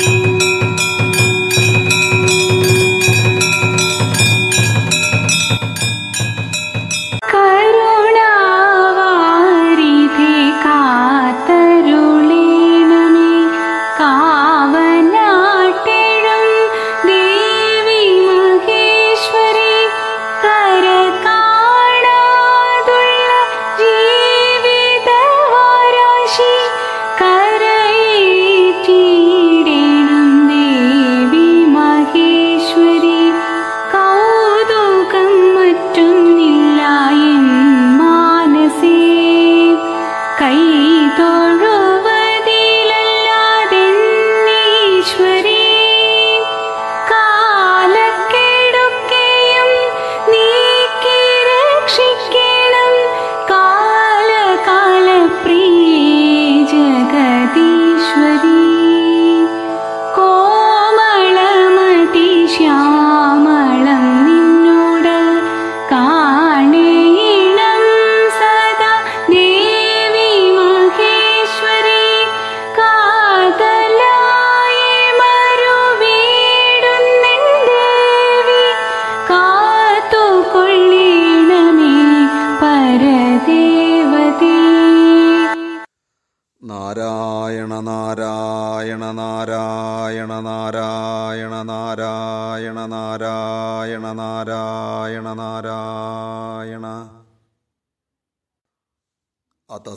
Thank you.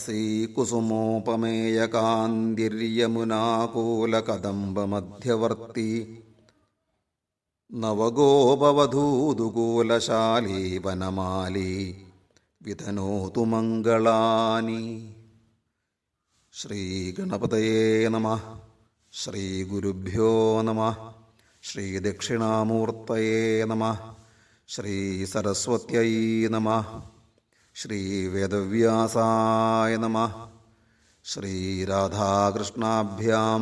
ीकुसुमोपमेयकान्दिर्यमुनाकूलकदम्बमध्यवर्ती नवगोपवधूदुकूलशाली वनमाली वितनोतु मङ्गलानि श्रीगणपतये नमः श्रीगुरुभ्यो नमः श्रीदक्षिणामूर्तये नमः श्रीसरस्वत्यै नमः श्रीवेदव्यासाय नमः श्रीराधाकृष्णाभ्यां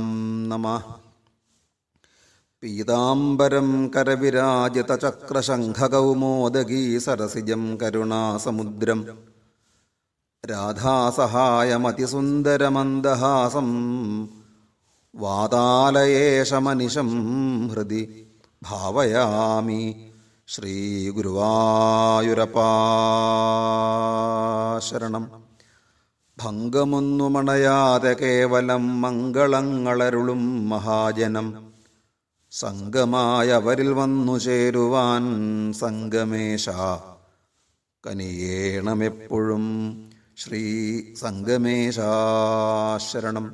नमः पीताम्बरं करविराजतचक्रशङ्खगौ मोदगी सरसिजं करुणासमुद्रं राधासहायमतिसुन्दरमन्दहासं वातालयेशमनिशं हृदि भावयामि ശ്രീഗുരുവായൂരപ്പാശരണം ശരണം ഭംഗമൊന്നുമണയാതെ കേവലം മംഗളങ്ങളരുളും മഹാജനം സംഘമായവരിൽ വന്നു ചേരുവാൻ സംഗമേശ കനിയേണമെപ്പോഴും ശ്രീ സംഗമേശാശരണം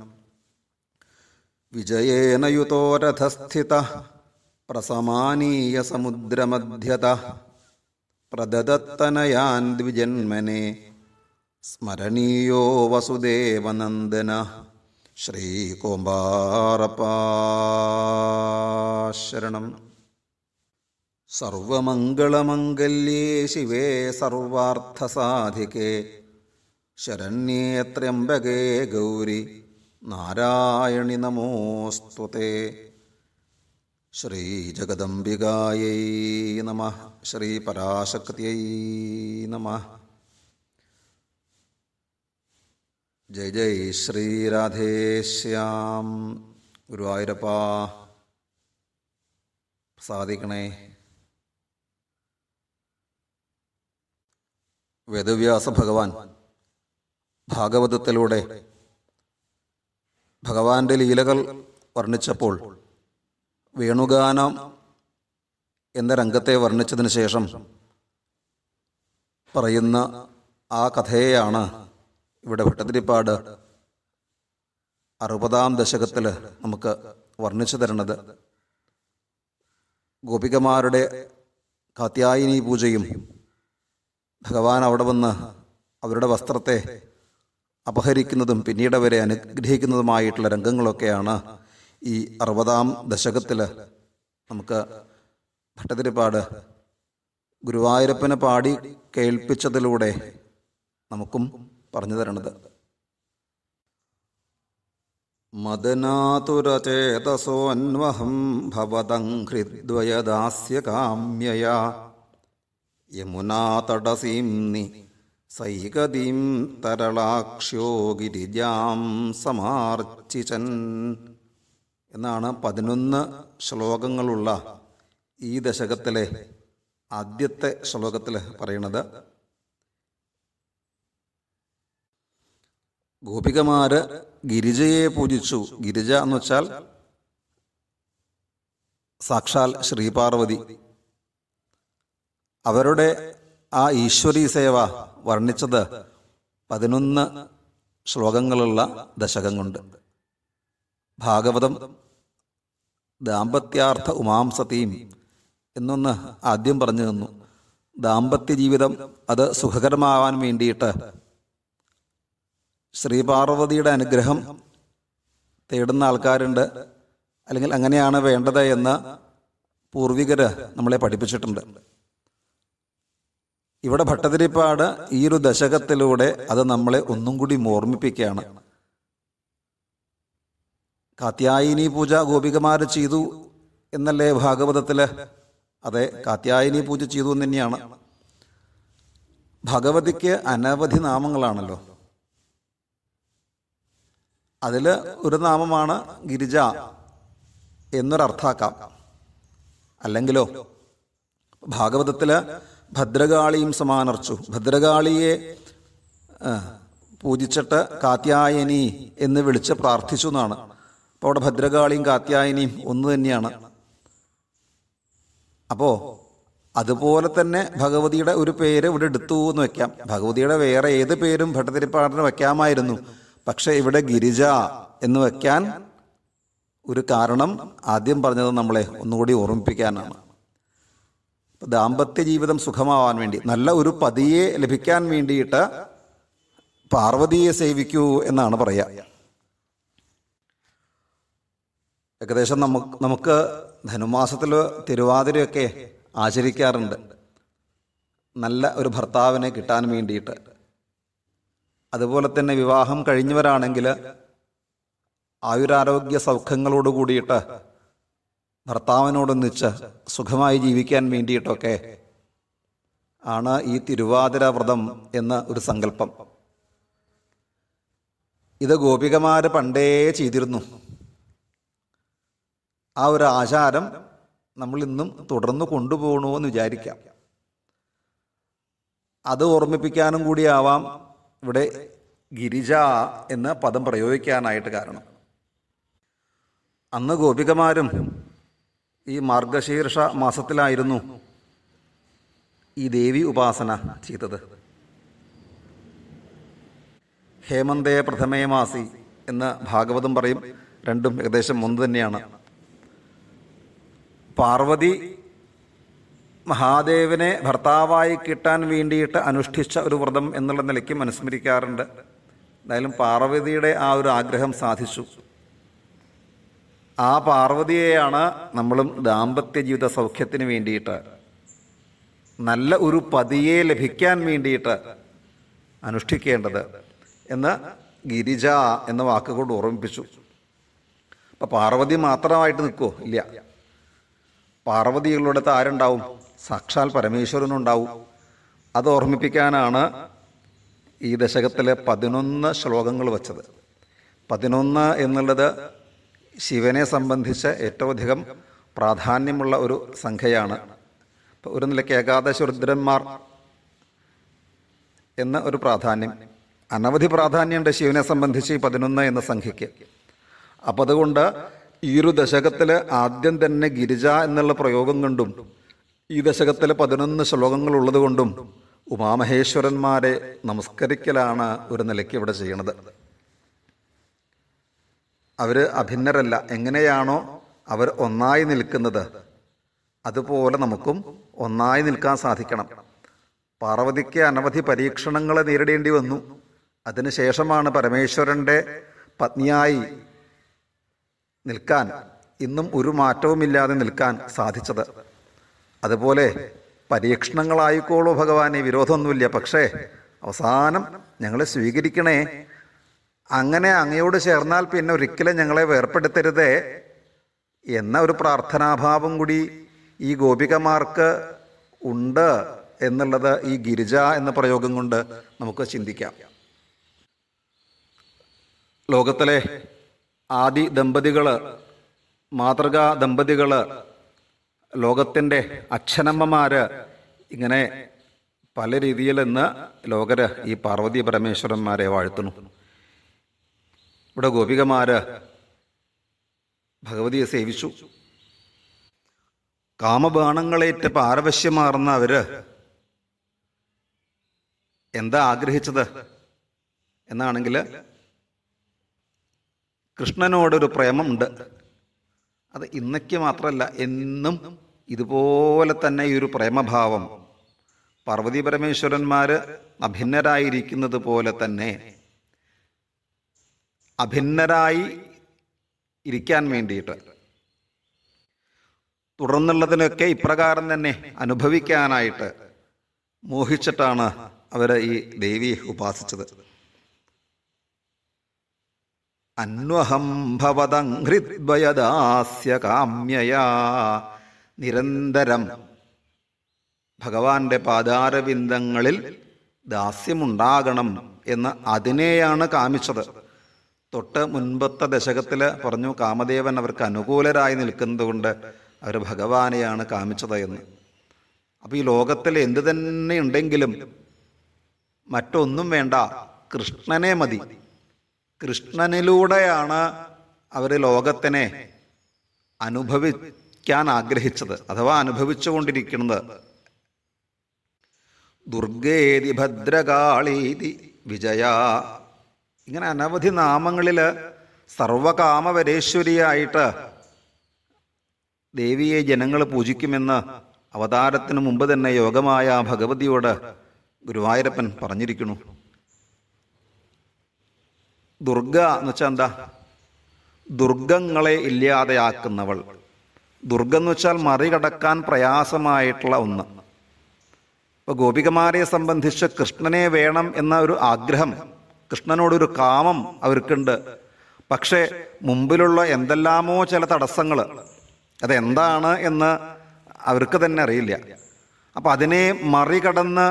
വിജയേനയുതോരഥസ്ഥിത പ്രസമാനീയ സമുദ്രമധ്യത പ്രദത്തനയാൻ ദ്വിജന്മനെ സ്മരണീയോ വസുദേവനന്ദന ശ്രീകോമ്പാറപ്പാശരണം സർവമംഗളമംഗല്യേ ശിവേ സർവാർത്ഥസാധികേ ശരണ്യേ ത്രയംബകേ ഗൗരി നാരായണി നമോസ്തുതേ ശ്രീജഗദംബികായൈ നമ ശ്രീപരാശക്തിയൈ നമ ജയ് ജയ് ശ്രീരാധേശ്യാം ഗുരുവായൂരപ്പ സാധിക്കണേ വേദവ്യാസ ഭഗവാൻ ഭാഗവതത്തിലൂടെ ഭഗവാന്റെ ലീലകൾ വർണ്ണിച്ചപ്പോൾ വേണുഗാനം എന്ന രംഗത്തെ വർണ്ണിച്ചതിന് ശേഷം പറയുന്ന ആ കഥയെയാണ് ഇവിടെ ഭട്ടതിരിപ്പാട് അറുപതാം ദശകത്തിൽ നമുക്ക് വർണ്ണിച്ചു തരുന്നത് ഗോപികമാരുടെ കാത്യായനി പൂജയും ഭഗവാൻ അവിടെ വന്ന് അവരുടെ വസ്ത്രത്തെ അപഹരിക്കുന്നതും പിന്നീട് അവരെ അനുഗ്രഹിക്കുന്നതുമായിട്ടുള്ള രംഗങ്ങളൊക്കെയാണ് ഈ അറുപതാം ദശകത്തിൽ നമുക്ക് ഭട്ടതിരിപ്പാട് ഗുരുവായൂരപ്പന് പാടി കേൾപ്പിച്ചതിലൂടെ നമുക്കും പറഞ്ഞു തരണത് മദനാതുരചേതസോന്വഹം ഭവതം ഹൃദ്വയദാസ്യകാമ്യയാ തടസീംനി സൈകതീം തരളാക്ഷ്യോ ഗിരിജാം സമാർച്ചിചൻ എന്നാണ് പതിനൊന്ന് ശ്ലോകങ്ങളുള്ള ഈ ദശകത്തിലെ ആദ്യത്തെ ശ്ലോകത്തിൽ പറയുന്നത് ഗോപികമാര് ഗിരിജയെ പൂജിച്ചു ഗിരിജ എന്ന് വെച്ചാൽ സാക്ഷാൽ ശ്രീപാർവതി അവരുടെ ആ ഈശ്വരീ സേവ വർണ്ണിച്ചത് പതിനൊന്ന് ശ്ലോകങ്ങളുള്ള ദശകം കൊണ്ട് ഭാഗവതം ദാമ്പത്യാർത്ഥ ഉമാംസതീം എന്നൊന്ന് ആദ്യം പറഞ്ഞു തന്നു ദാമ്പത്യ ജീവിതം അത് സുഖകരമാവാൻ വേണ്ടിയിട്ട് ശ്രീപാർവതിയുടെ അനുഗ്രഹം തേടുന്ന ആൾക്കാരുണ്ട് അല്ലെങ്കിൽ അങ്ങനെയാണ് വേണ്ടത് എന്ന് പൂർവികർ നമ്മളെ പഠിപ്പിച്ചിട്ടുണ്ട് ഇവിടെ ഭട്ടതിരിപ്പാട് ഈ ഒരു ദശകത്തിലൂടെ അത് നമ്മളെ ഒന്നും കൂടി ഓർമ്മിപ്പിക്കുകയാണ് കാത്യായനി പൂജ ഗോപികമാർ ചെയ്തു എന്നല്ലേ ഭാഗവതത്തില് അതെ കാത്യായനി പൂജ ചെയ്തു എന്ന് തന്നെയാണ് ഭഗവതിക്ക് അനവധി നാമങ്ങളാണല്ലോ അതിൽ ഒരു നാമമാണ് ഗിരിജ എന്നൊരർത്ഥാക്കാം അല്ലെങ്കിലോ ഭാഗവതത്തില് ഭദ്രകാളിയും സമാനർച്ചു ഭദ്രകാളിയെ പൂജിച്ചിട്ട് കാത്യായനി എന്ന് വിളിച്ച് പ്രാർത്ഥിച്ചു എന്നാണ് അവിടെ ഭദ്രകാളിയും കാത്യായനിയും ഒന്ന് തന്നെയാണ് അപ്പോൾ അതുപോലെ തന്നെ ഭഗവതിയുടെ ഒരു പേര് ഇവിടെ എടുത്തു എന്ന് വെക്കാം ഭഗവതിയുടെ വേറെ ഏത് പേരും ഭട്ടതിരിപ്പാടിന് വെക്കാമായിരുന്നു പക്ഷെ ഇവിടെ ഗിരിജ എന്ന് വെക്കാൻ ഒരു കാരണം ആദ്യം പറഞ്ഞത് നമ്മളെ ഒന്നുകൂടി ഓർമ്മിപ്പിക്കാനാണ് ദാമ്പത്യ ജീവിതം സുഖമാവാൻ വേണ്ടി നല്ല ഒരു പതിയെ ലഭിക്കാൻ വേണ്ടിയിട്ട് പാർവതിയെ സേവിക്കൂ എന്നാണ് പറയുക ഏകദേശം നമുക്ക് നമുക്ക് ധനുമാസത്തിൽ തിരുവാതിരയൊക്കെ ആചരിക്കാറുണ്ട് നല്ല ഒരു ഭർത്താവിനെ കിട്ടാൻ വേണ്ടിയിട്ട് അതുപോലെ തന്നെ വിവാഹം കഴിഞ്ഞവരാണെങ്കിൽ ആയുരാരോഗ്യ സൗഖ്യങ്ങളോട് കൂടിയിട്ട് ഭർത്താവിനോടൊന്നിച്ച് സുഖമായി ജീവിക്കാൻ വേണ്ടിയിട്ടൊക്കെ ആണ് ഈ തിരുവാതിര വ്രതം എന്ന ഒരു സങ്കല്പം ഇത് ഗോപികമാർ പണ്ടേ ചെയ്തിരുന്നു ആ ഒരു ആചാരം നമ്മൾ ഇന്നും തുടർന്ന് എന്ന് വിചാരിക്കാം അത് ഓർമ്മിപ്പിക്കാനും കൂടിയാവാം ഇവിടെ ഗിരിജ എന്ന പദം പ്രയോഗിക്കാനായിട്ട് കാരണം അന്ന് ഗോപികമാരും ഈ മാർഗശീർഷ മാസത്തിലായിരുന്നു ഈ ദേവി ഉപാസന ചെയ്തത് ഹേമന്തേ പ്രഥമേ മാസി എന്ന് ഭാഗവതം പറയും രണ്ടും ഏകദേശം ഒന്ന് തന്നെയാണ് പാർവതി മഹാദേവനെ ഭർത്താവായി കിട്ടാൻ വേണ്ടിയിട്ട് അനുഷ്ഠിച്ച ഒരു വ്രതം എന്നുള്ള നിലയ്ക്ക് മനുസ്മരിക്കാറുണ്ട് എന്തായാലും പാർവതിയുടെ ആ ഒരു ആഗ്രഹം സാധിച്ചു ആ പാർവതിയെയാണ് നമ്മളും ദാമ്പത്യ ജീവിത സൗഖ്യത്തിന് വേണ്ടിയിട്ട് നല്ല ഒരു പതിയെ ലഭിക്കാൻ വേണ്ടിയിട്ട് അനുഷ്ഠിക്കേണ്ടത് എന്ന് ഗിരിജ എന്ന വാക്കുകൊണ്ട് ഓർമ്മിപ്പിച്ചു അപ്പം പാർവതി മാത്രമായിട്ട് നിൽക്കുമോ ഇല്ല പാർവതികളുടെ ആരുണ്ടാവും സാക്ഷാൽ പരമേശ്വരനുണ്ടാവും അത് ഓർമ്മിപ്പിക്കാനാണ് ഈ ദശകത്തിലെ പതിനൊന്ന് ശ്ലോകങ്ങൾ വച്ചത് പതിനൊന്ന് എന്നുള്ളത് ശിവനെ സംബന്ധിച്ച് ഏറ്റവും അധികം പ്രാധാന്യമുള്ള ഒരു സംഖ്യയാണ് ഇപ്പോൾ ഒരു നിലയ്ക്ക് ഏകാദശ രുദ്രന്മാർ എന്ന ഒരു പ്രാധാന്യം അനവധി പ്രാധാന്യമുണ്ട് ശിവനെ സംബന്ധിച്ച് ഈ പതിനൊന്ന് എന്ന സംഖ്യയ്ക്ക് അപ്പം അതുകൊണ്ട് ഈ ഒരു ദശകത്തിലെ ആദ്യം തന്നെ ഗിരിജ എന്നുള്ള പ്രയോഗം കണ്ടും ഈ ദശകത്തിലെ പതിനൊന്ന് ശ്ലോകങ്ങൾ ഉള്ളതുകൊണ്ടും ഉമാമഹേശ്വരന്മാരെ നമസ്കരിക്കലാണ് ഒരു നിലയ്ക്ക് ഇവിടെ ചെയ്യണത് അവർ അഭിന്നരല്ല എങ്ങനെയാണോ അവർ ഒന്നായി നിൽക്കുന്നത് അതുപോലെ നമുക്കും ഒന്നായി നിൽക്കാൻ സാധിക്കണം പാർവതിക്ക് അനവധി പരീക്ഷണങ്ങളെ നേരിടേണ്ടി വന്നു അതിനുശേഷമാണ് പരമേശ്വരൻ്റെ പത്നിയായി നിൽക്കാൻ ഇന്നും ഒരു മാറ്റവുമില്ലാതെ നിൽക്കാൻ സാധിച്ചത് അതുപോലെ പരീക്ഷണങ്ങളായിക്കോളൂ ഭഗവാനെ വിരോധമൊന്നുമില്ല പക്ഷേ അവസാനം ഞങ്ങളെ സ്വീകരിക്കണേ അങ്ങനെ അങ്ങയോട് ചേർന്നാൽ പിന്നെ ഒരിക്കലും ഞങ്ങളെ വേർപ്പെടുത്തരുതേ എന്ന ഒരു പ്രാർത്ഥനാഭാവം കൂടി ഈ ഗോപികമാർക്ക് ഉണ്ട് എന്നുള്ളത് ഈ ഗിരിജ എന്ന പ്രയോഗം കൊണ്ട് നമുക്ക് ചിന്തിക്കാം ലോകത്തിലെ ആദി ദമ്പതികൾ മാതൃകാ ദമ്പതികൾ ലോകത്തിൻ്റെ അച്ഛനമ്മമാർ ഇങ്ങനെ പല രീതിയിൽ ഇന്ന് ലോകർ ഈ പാർവതി പരമേശ്വരന്മാരെ വാഴ്ത്തുന്നു ഇവിടെ ഗോപികമാർ ഭഗവതിയെ സേവിച്ചു കാമബാണങ്ങളേറ്റ് പാരവശ്യമാർന്ന അവർ എന്താ ആഗ്രഹിച്ചത് എന്നാണെങ്കിൽ കൃഷ്ണനോടൊരു പ്രേമമുണ്ട് അത് ഇന്നയ്ക്ക് മാത്രമല്ല എന്നും ഇതുപോലെ തന്നെ ഈ ഒരു പ്രേമഭാവം പാർവതി പരമേശ്വരന്മാർ അഭിന്നരായിരിക്കുന്നത് പോലെ തന്നെ അഭിന്നരായി ഇരിക്കാൻ വേണ്ടിയിട്ട് തുടർന്നുള്ളതിനൊക്കെ ഇപ്രകാരം തന്നെ അനുഭവിക്കാനായിട്ട് മോഹിച്ചിട്ടാണ് അവർ ഈ ദേവിയെ ഉപാസിച്ചത് അന്വഹം ഭവതം ഹൃദ്വയദാസ്യ കാമ്യയാ നിരന്തരം ഭഗവാന്റെ പാദാരവിന്ദങ്ങളിൽ ദാസ്യമുണ്ടാകണം എന്ന് അതിനെയാണ് കാമിച്ചത് തൊട്ട് മുൻപത്തെ ദശകത്തിൽ പറഞ്ഞു കാമദേവൻ അവർക്ക് അനുകൂലരായി നിൽക്കുന്നതുകൊണ്ട് അവർ ഭഗവാനെയാണ് കാമിച്ചത് എന്ന് അപ്പോൾ ഈ ലോകത്തിൽ എന്തു തന്നെ ഉണ്ടെങ്കിലും മറ്റൊന്നും വേണ്ട കൃഷ്ണനെ മതി കൃഷ്ണനിലൂടെയാണ് അവർ ലോകത്തിനെ അനുഭവിക്കാൻ ആഗ്രഹിച്ചത് അഥവാ അനുഭവിച്ചുകൊണ്ടിരിക്കുന്നത് ദുർഗേതി ഭദ്രകാളീതി വിജയ ഇങ്ങനെ അനവധി നാമങ്ങളിൽ സർവകാമവരേശ്വരിയായിട്ട് ദേവിയെ ജനങ്ങൾ പൂജിക്കുമെന്ന് അവതാരത്തിനു മുമ്പ് തന്നെ യോഗമായ ഭഗവതിയോട് ഗുരുവായൂരപ്പൻ പറഞ്ഞിരിക്കുന്നു ദുർഗ എന്ന് വെച്ചാൽ എന്താ ദുർഗങ്ങളെ ഇല്ലാതെയാക്കുന്നവൾ ദുർഗം എന്ന് വെച്ചാൽ മറികടക്കാൻ പ്രയാസമായിട്ടുള്ള ഒന്ന് ഇപ്പോൾ ഗോപികമാരെ സംബന്ധിച്ച് കൃഷ്ണനെ വേണം എന്ന ഒരു ആഗ്രഹം കൃഷ്ണനോടൊരു കാമം അവർക്കുണ്ട് പക്ഷേ മുമ്പിലുള്ള എന്തെല്ലാമോ ചില തടസ്സങ്ങൾ അതെന്താണ് എന്ന് അവർക്ക് തന്നെ അറിയില്ല അപ്പം അതിനെ മറികടന്ന്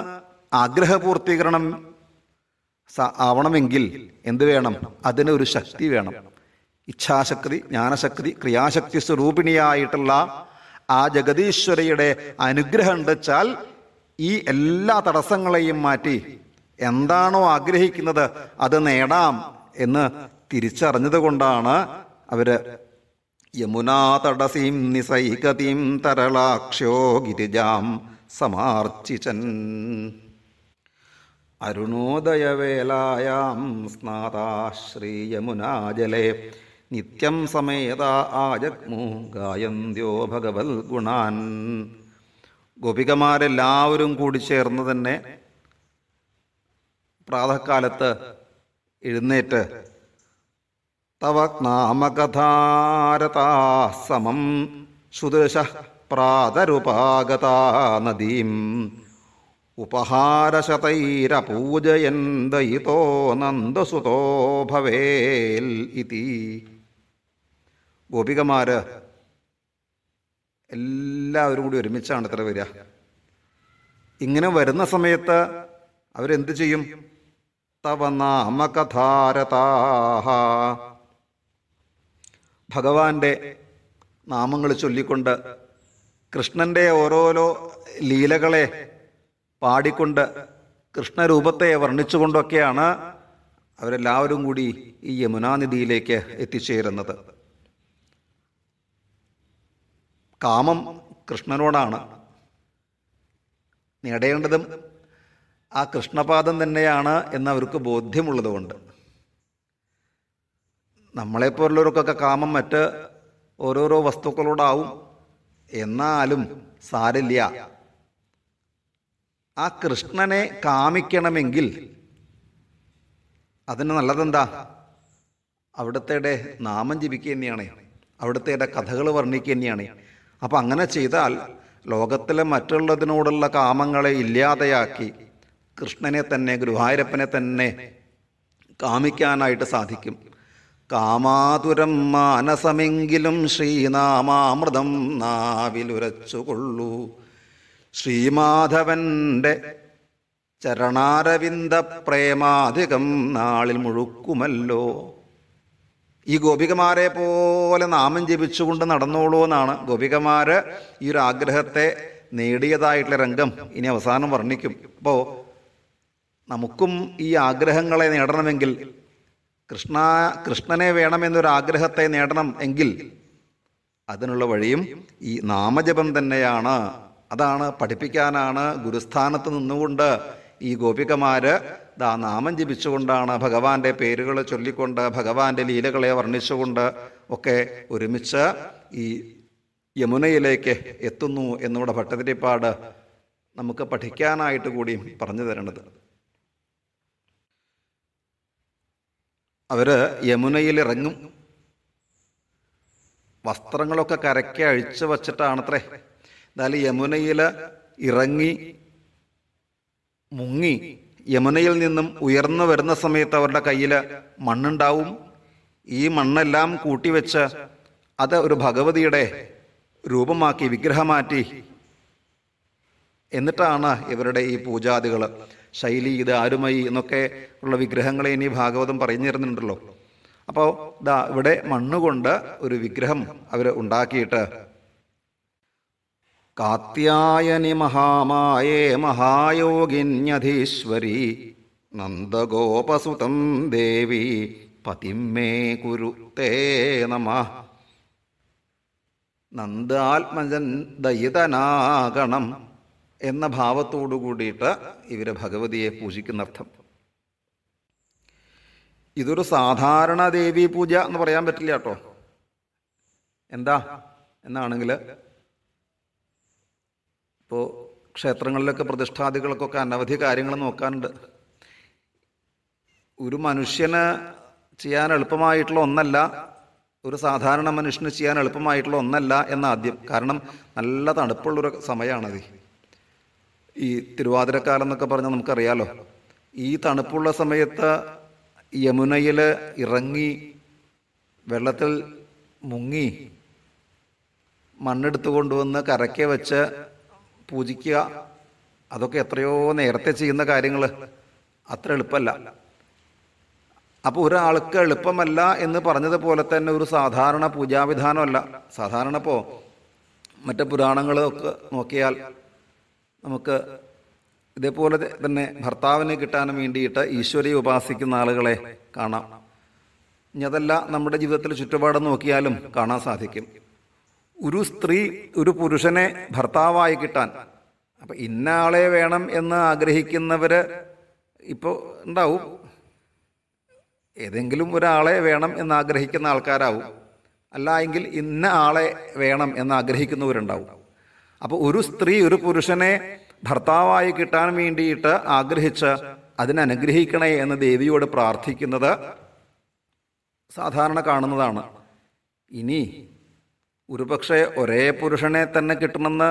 ആഗ്രഹപൂർത്തീകരണം ആവണമെങ്കിൽ എന്ത് വേണം അതിന് ഒരു ശക്തി വേണം ഇച്ഛാശക്തി ജ്ഞാനശക്തി ക്രിയാശക്തി സ്വരൂപിണിയായിട്ടുള്ള ആ ജഗതീശ്വരയുടെ അനുഗ്രഹം ഉണ്ടെച്ചാൽ ഈ എല്ലാ തടസ്സങ്ങളെയും മാറ്റി എന്താണോ ആഗ്രഹിക്കുന്നത് അത് നേടാം എന്ന് തിരിച്ചറിഞ്ഞതുകൊണ്ടാണ് അവര് യമുനാ തടസീം നിസൈകതീം തരളാക്ഷോ ഗിരിജാം സമാർച്ചിച്ചൻ അരുണോദയവേലായാം സ്നാതാശ്രീയമുനാജലെ നിത്യം സമേത ആജഗ്മു ഗായന്ത്യോ ഭഗവൽ ഗുണാൻ ഗോപികമാരെല്ലാവരും കൂടി ചേർന്ന് തന്നെ പ്രാതക്കാലത്ത് എഴുന്നേറ്റ് തവ നാമകഥാരതാ സമം സുദൃശ പ്രാതരുപാഗതാ നദീം ഉപഹാരശതൈരപൂജയന്തയിതോ നന്ദസുതോ ഭവേൽ ഇതി ഗോപികമാര് എല്ലാവരും കൂടി ഒരുമിച്ചാണ് ഇത്ര വരിക ഇങ്ങനെ വരുന്ന സമയത്ത് അവരെന്ത് ചെയ്യും തവ നാമകഥാരതാഹ ഭഗവാന്റെ നാമങ്ങൾ ചൊല്ലിക്കൊണ്ട് കൃഷ്ണൻ്റെ ഓരോരോ ലീലകളെ പാടിക്കൊണ്ട് കൃഷ്ണരൂപത്തെ വർണ്ണിച്ചുകൊണ്ടൊക്കെയാണ് അവരെല്ലാവരും കൂടി ഈ യമുനാനിധിയിലേക്ക് എത്തിച്ചേരുന്നത് കാമം കൃഷ്ണനോടാണ് നേടേണ്ടതും ആ കൃഷ്ണപാദം തന്നെയാണ് എന്നവർക്ക് ബോധ്യമുള്ളതുകൊണ്ട് നമ്മളെപ്പോലുള്ളവർക്കൊക്കെ കാമം മറ്റ് ഓരോരോ വസ്തുക്കളോടാവും എന്നാലും സാരില്ല ആ കൃഷ്ണനെ കാമിക്കണമെങ്കിൽ അതിന് നല്ലതെന്താ അവിടുത്തെ നാമം ജപിക്കുക തന്നെയാണ് അവിടുത്തെ കഥകൾ വർണ്ണിക്കുക തന്നെയാണ് അപ്പം അങ്ങനെ ചെയ്താൽ ലോകത്തിലെ മറ്റുള്ളതിനോടുള്ള കാമങ്ങളെ ഇല്ലാതെയാക്കി കൃഷ്ണനെ തന്നെ ഗുരുവായൂരപ്പനെ തന്നെ കാമിക്കാനായിട്ട് സാധിക്കും കാമാതുരം മാനസമെങ്കിലും ശ്രീനാമാമൃതം നാവിലുരച്ചുകൊള്ളൂ ശ്രീമാധവന്റെ ചരണാരവിന്ദ പ്രേമാധികം നാളിൽ മുഴുക്കുമല്ലോ ഈ ഗോപികമാരെ പോലെ നാമം ജപിച്ചുകൊണ്ട് നടന്നോളൂ എന്നാണ് ഗോപികമാര് ഈ ഒരു ആഗ്രഹത്തെ നേടിയതായിട്ടുള്ള രംഗം ഇനി അവസാനം വർണ്ണിക്കും അപ്പോൾ നമുക്കും ഈ ആഗ്രഹങ്ങളെ നേടണമെങ്കിൽ കൃഷ്ണ കൃഷ്ണനെ വേണമെന്നൊരു ആഗ്രഹത്തെ നേടണം എങ്കിൽ അതിനുള്ള വഴിയും ഈ നാമജപം തന്നെയാണ് അതാണ് പഠിപ്പിക്കാനാണ് ഗുരുസ്ഥാനത്ത് നിന്നുകൊണ്ട് ഈ ഗോപികമാർ ദാ നാമം ജപിച്ചുകൊണ്ടാണ് ഭഗവാന്റെ പേരുകൾ ചൊല്ലിക്കൊണ്ട് ഭഗവാന്റെ ലീലകളെ വർണ്ണിച്ചുകൊണ്ട് ഒക്കെ ഒരുമിച്ച് ഈ യമുനയിലേക്ക് എത്തുന്നു എന്നിവിടെ ഭട്ടതിരിപ്പാട് നമുക്ക് പഠിക്കാനായിട്ട് കൂടി പറഞ്ഞു തരണത് അവർ യമുനയിൽ ഇറങ്ങും വസ്ത്രങ്ങളൊക്കെ കരയ്ക്ക് അഴിച്ചു വച്ചിട്ടാണത്രേ എന്നാൽ യമുനയിൽ ഇറങ്ങി മുങ്ങി യമുനയിൽ നിന്നും ഉയർന്നു വരുന്ന സമയത്ത് അവരുടെ കയ്യിൽ മണ്ണുണ്ടാവും ഈ മണ്ണെല്ലാം കൂട്ടിവെച്ച് അത് ഒരു ഭഗവതിയുടെ രൂപമാക്കി വിഗ്രഹമാറ്റി എന്നിട്ടാണ് ഇവരുടെ ഈ പൂജാദികൾ ശൈലി ഇത് ആരുമയി എന്നൊക്കെ ഉള്ള വിഗ്രഹങ്ങളെ ഇനി ഭാഗവതം പറഞ്ഞു തരുന്നുണ്ടല്ലോ അപ്പോൾ ദാ ഇവിടെ മണ്ണുകൊണ്ട് ഒരു വിഗ്രഹം അവർ ഉണ്ടാക്കിയിട്ട് കാത്യായനി മഹാമായേ മഹായോഗിന്യധീശ്വരി നന്ദഗോപസുതം ദേവി പതിമേ കുരു തേ നമ നന്ദാത്മജൻ ദയിതനാകണം എന്ന ഭാവത്തോടു കൂടിയിട്ട് ഇവരെ ഭഗവതിയെ പൂജിക്കുന്ന അർത്ഥം ഇതൊരു സാധാരണ ദേവീ പൂജ എന്ന് പറയാൻ പറ്റില്ല കേട്ടോ എന്താ എന്നാണെങ്കിൽ ഇപ്പോൾ ക്ഷേത്രങ്ങളിലൊക്കെ പ്രതിഷ്ഠാദികൾക്കൊക്കെ അനവധി കാര്യങ്ങൾ നോക്കാനുണ്ട് ഒരു മനുഷ്യന് ചെയ്യാൻ എളുപ്പമായിട്ടുള്ള ഒന്നല്ല ഒരു സാധാരണ മനുഷ്യന് ചെയ്യാൻ എളുപ്പമായിട്ടുള്ള ഒന്നല്ല എന്ന ആദ്യം കാരണം നല്ല തണുപ്പുള്ളൊരു സമയമാണത് ഈ തിരുവാതിരക്കാലം എന്നൊക്കെ പറഞ്ഞാൽ നമുക്കറിയാലോ ഈ തണുപ്പുള്ള സമയത്ത് യമുനയിൽ ഇറങ്ങി വെള്ളത്തിൽ മുങ്ങി മണ്ണെടുത്തു കൊണ്ടുവന്ന് കരക്കെ വെച്ച് പൂജിക്കുക അതൊക്കെ എത്രയോ നേരത്തെ ചെയ്യുന്ന കാര്യങ്ങൾ അത്ര എളുപ്പമല്ല അപ്പോൾ ഒരാൾക്ക് എളുപ്പമല്ല എന്ന് പറഞ്ഞതുപോലെ തന്നെ ഒരു സാധാരണ പൂജാവിധാനമല്ല സാധാരണ ഇപ്പോൾ മറ്റു പുരാണങ്ങളൊക്കെ നോക്കിയാൽ നമുക്ക് ഇതേപോലെ തന്നെ ഭർത്താവിനെ കിട്ടാൻ വേണ്ടിയിട്ട് ഈശ്വരയെ ഉപാസിക്കുന്ന ആളുകളെ കാണാം ഇനി അതല്ല നമ്മുടെ ജീവിതത്തിൽ ചുറ്റുപാട് നോക്കിയാലും കാണാൻ സാധിക്കും ഒരു സ്ത്രീ ഒരു പുരുഷനെ ഭർത്താവായി കിട്ടാൻ അപ്പം ഇന്ന ആളെ വേണം എന്ന് ആഗ്രഹിക്കുന്നവർ ഇപ്പോൾ ഉണ്ടാവും ഏതെങ്കിലും ഒരാളെ വേണം എന്ന് ആഗ്രഹിക്കുന്ന ആൾക്കാരാവും അല്ല എങ്കിൽ ഇന്ന ആളെ വേണം എന്ന് ആഗ്രഹിക്കുന്നവരുണ്ടാവും അപ്പോൾ ഒരു സ്ത്രീ ഒരു പുരുഷനെ ഭർത്താവായി കിട്ടാൻ വേണ്ടിയിട്ട് ആഗ്രഹിച്ച് അതിനനുഗ്രഹിക്കണേ എന്ന് ദേവിയോട് പ്രാർത്ഥിക്കുന്നത് സാധാരണ കാണുന്നതാണ് ഇനി ഒരുപക്ഷെ ഒരേ പുരുഷനെ തന്നെ കിട്ടണമെന്ന്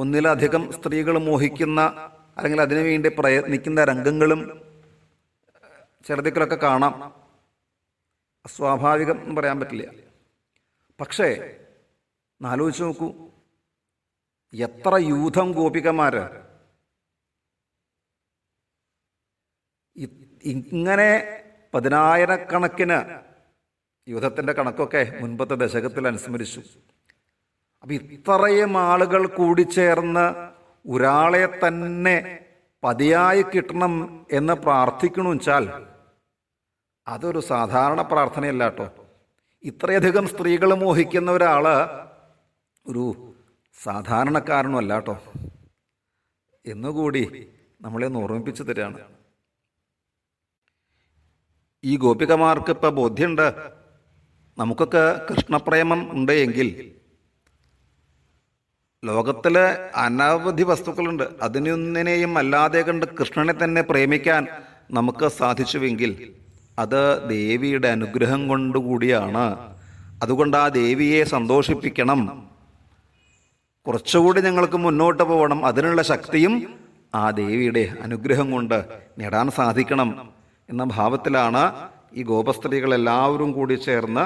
ഒന്നിലധികം സ്ത്രീകൾ മോഹിക്കുന്ന അല്ലെങ്കിൽ അതിനുവേണ്ടി വേണ്ടി പ്രയത്നിക്കുന്ന രംഗങ്ങളും ചെറുതിക്കലൊക്കെ കാണാം അസ്വാഭാവികം എന്ന് പറയാൻ പറ്റില്ല പക്ഷേ നാലോചിച്ച് നോക്കൂ എത്ര യൂഥം ഗോപികമാര് ഇങ്ങനെ പതിനായിരക്കണക്കിന് യുദ്ധത്തിൻ്റെ കണക്കൊക്കെ മുൻപത്തെ ദശകത്തിൽ അനുസ്മരിച്ചു അപ്പം ഇത്രയും ആളുകൾ കൂടിച്ചേർന്ന് ഒരാളെ തന്നെ പതിയായി കിട്ടണം എന്ന് പ്രാർത്ഥിക്കണു വെച്ചാൽ അതൊരു സാധാരണ പ്രാർത്ഥനയല്ല കേട്ടോ ഇത്രയധികം സ്ത്രീകൾ മോഹിക്കുന്ന ഒരാൾ ഒരു സാധാരണക്കാരനുമല്ല കേട്ടോ എന്നുകൂടി നമ്മളെ ഒന്ന് ഓർമ്മിപ്പിച്ചു തരാണ് ഈ ഗോപികമാർക്ക് ഇപ്പം ബോധ്യമുണ്ട് നമുക്കൊക്കെ കൃഷ്ണപ്രേമം ഉണ്ട് എങ്കിൽ ലോകത്തിലെ അനവധി വസ്തുക്കളുണ്ട് അതിനൊന്നിനെയും അല്ലാതെ കണ്ട് കൃഷ്ണനെ തന്നെ പ്രേമിക്കാൻ നമുക്ക് സാധിച്ചുവെങ്കിൽ അത് ദേവിയുടെ അനുഗ്രഹം കൊണ്ടുകൂടിയാണ് അതുകൊണ്ട് ആ ദേവിയെ സന്തോഷിപ്പിക്കണം കുറച്ചുകൂടി ഞങ്ങൾക്ക് മുന്നോട്ട് പോകണം അതിനുള്ള ശക്തിയും ആ ദേവിയുടെ അനുഗ്രഹം കൊണ്ട് നേടാൻ സാധിക്കണം എന്ന ഭാവത്തിലാണ് ഈ ഗോപസ്ത്രീകൾ എല്ലാവരും കൂടി ചേർന്ന്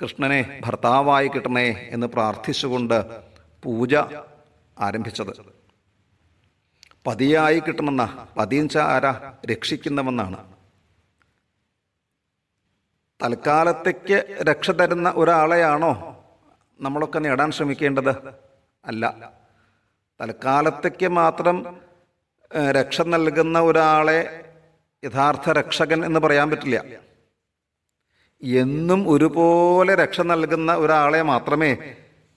കൃഷ്ണനെ ഭർത്താവായി കിട്ടണേ എന്ന് പ്രാർത്ഥിച്ചുകൊണ്ട് പൂജ ആരംഭിച്ചത് പതിയായി കിട്ടണമെന്ന പതിഞ്ചാര രക്ഷിക്കുന്നവെന്നാണ് തൽക്കാലത്തേക്ക് രക്ഷ തരുന്ന ഒരാളെയാണോ നമ്മളൊക്കെ നേടാൻ ശ്രമിക്കേണ്ടത് അല്ല തൽക്കാലത്തേക്ക് മാത്രം രക്ഷ നൽകുന്ന ഒരാളെ യഥാർത്ഥ രക്ഷകൻ എന്ന് പറയാൻ പറ്റില്ല എന്നും ഒരുപോലെ രക്ഷ നൽകുന്ന ഒരാളെ മാത്രമേ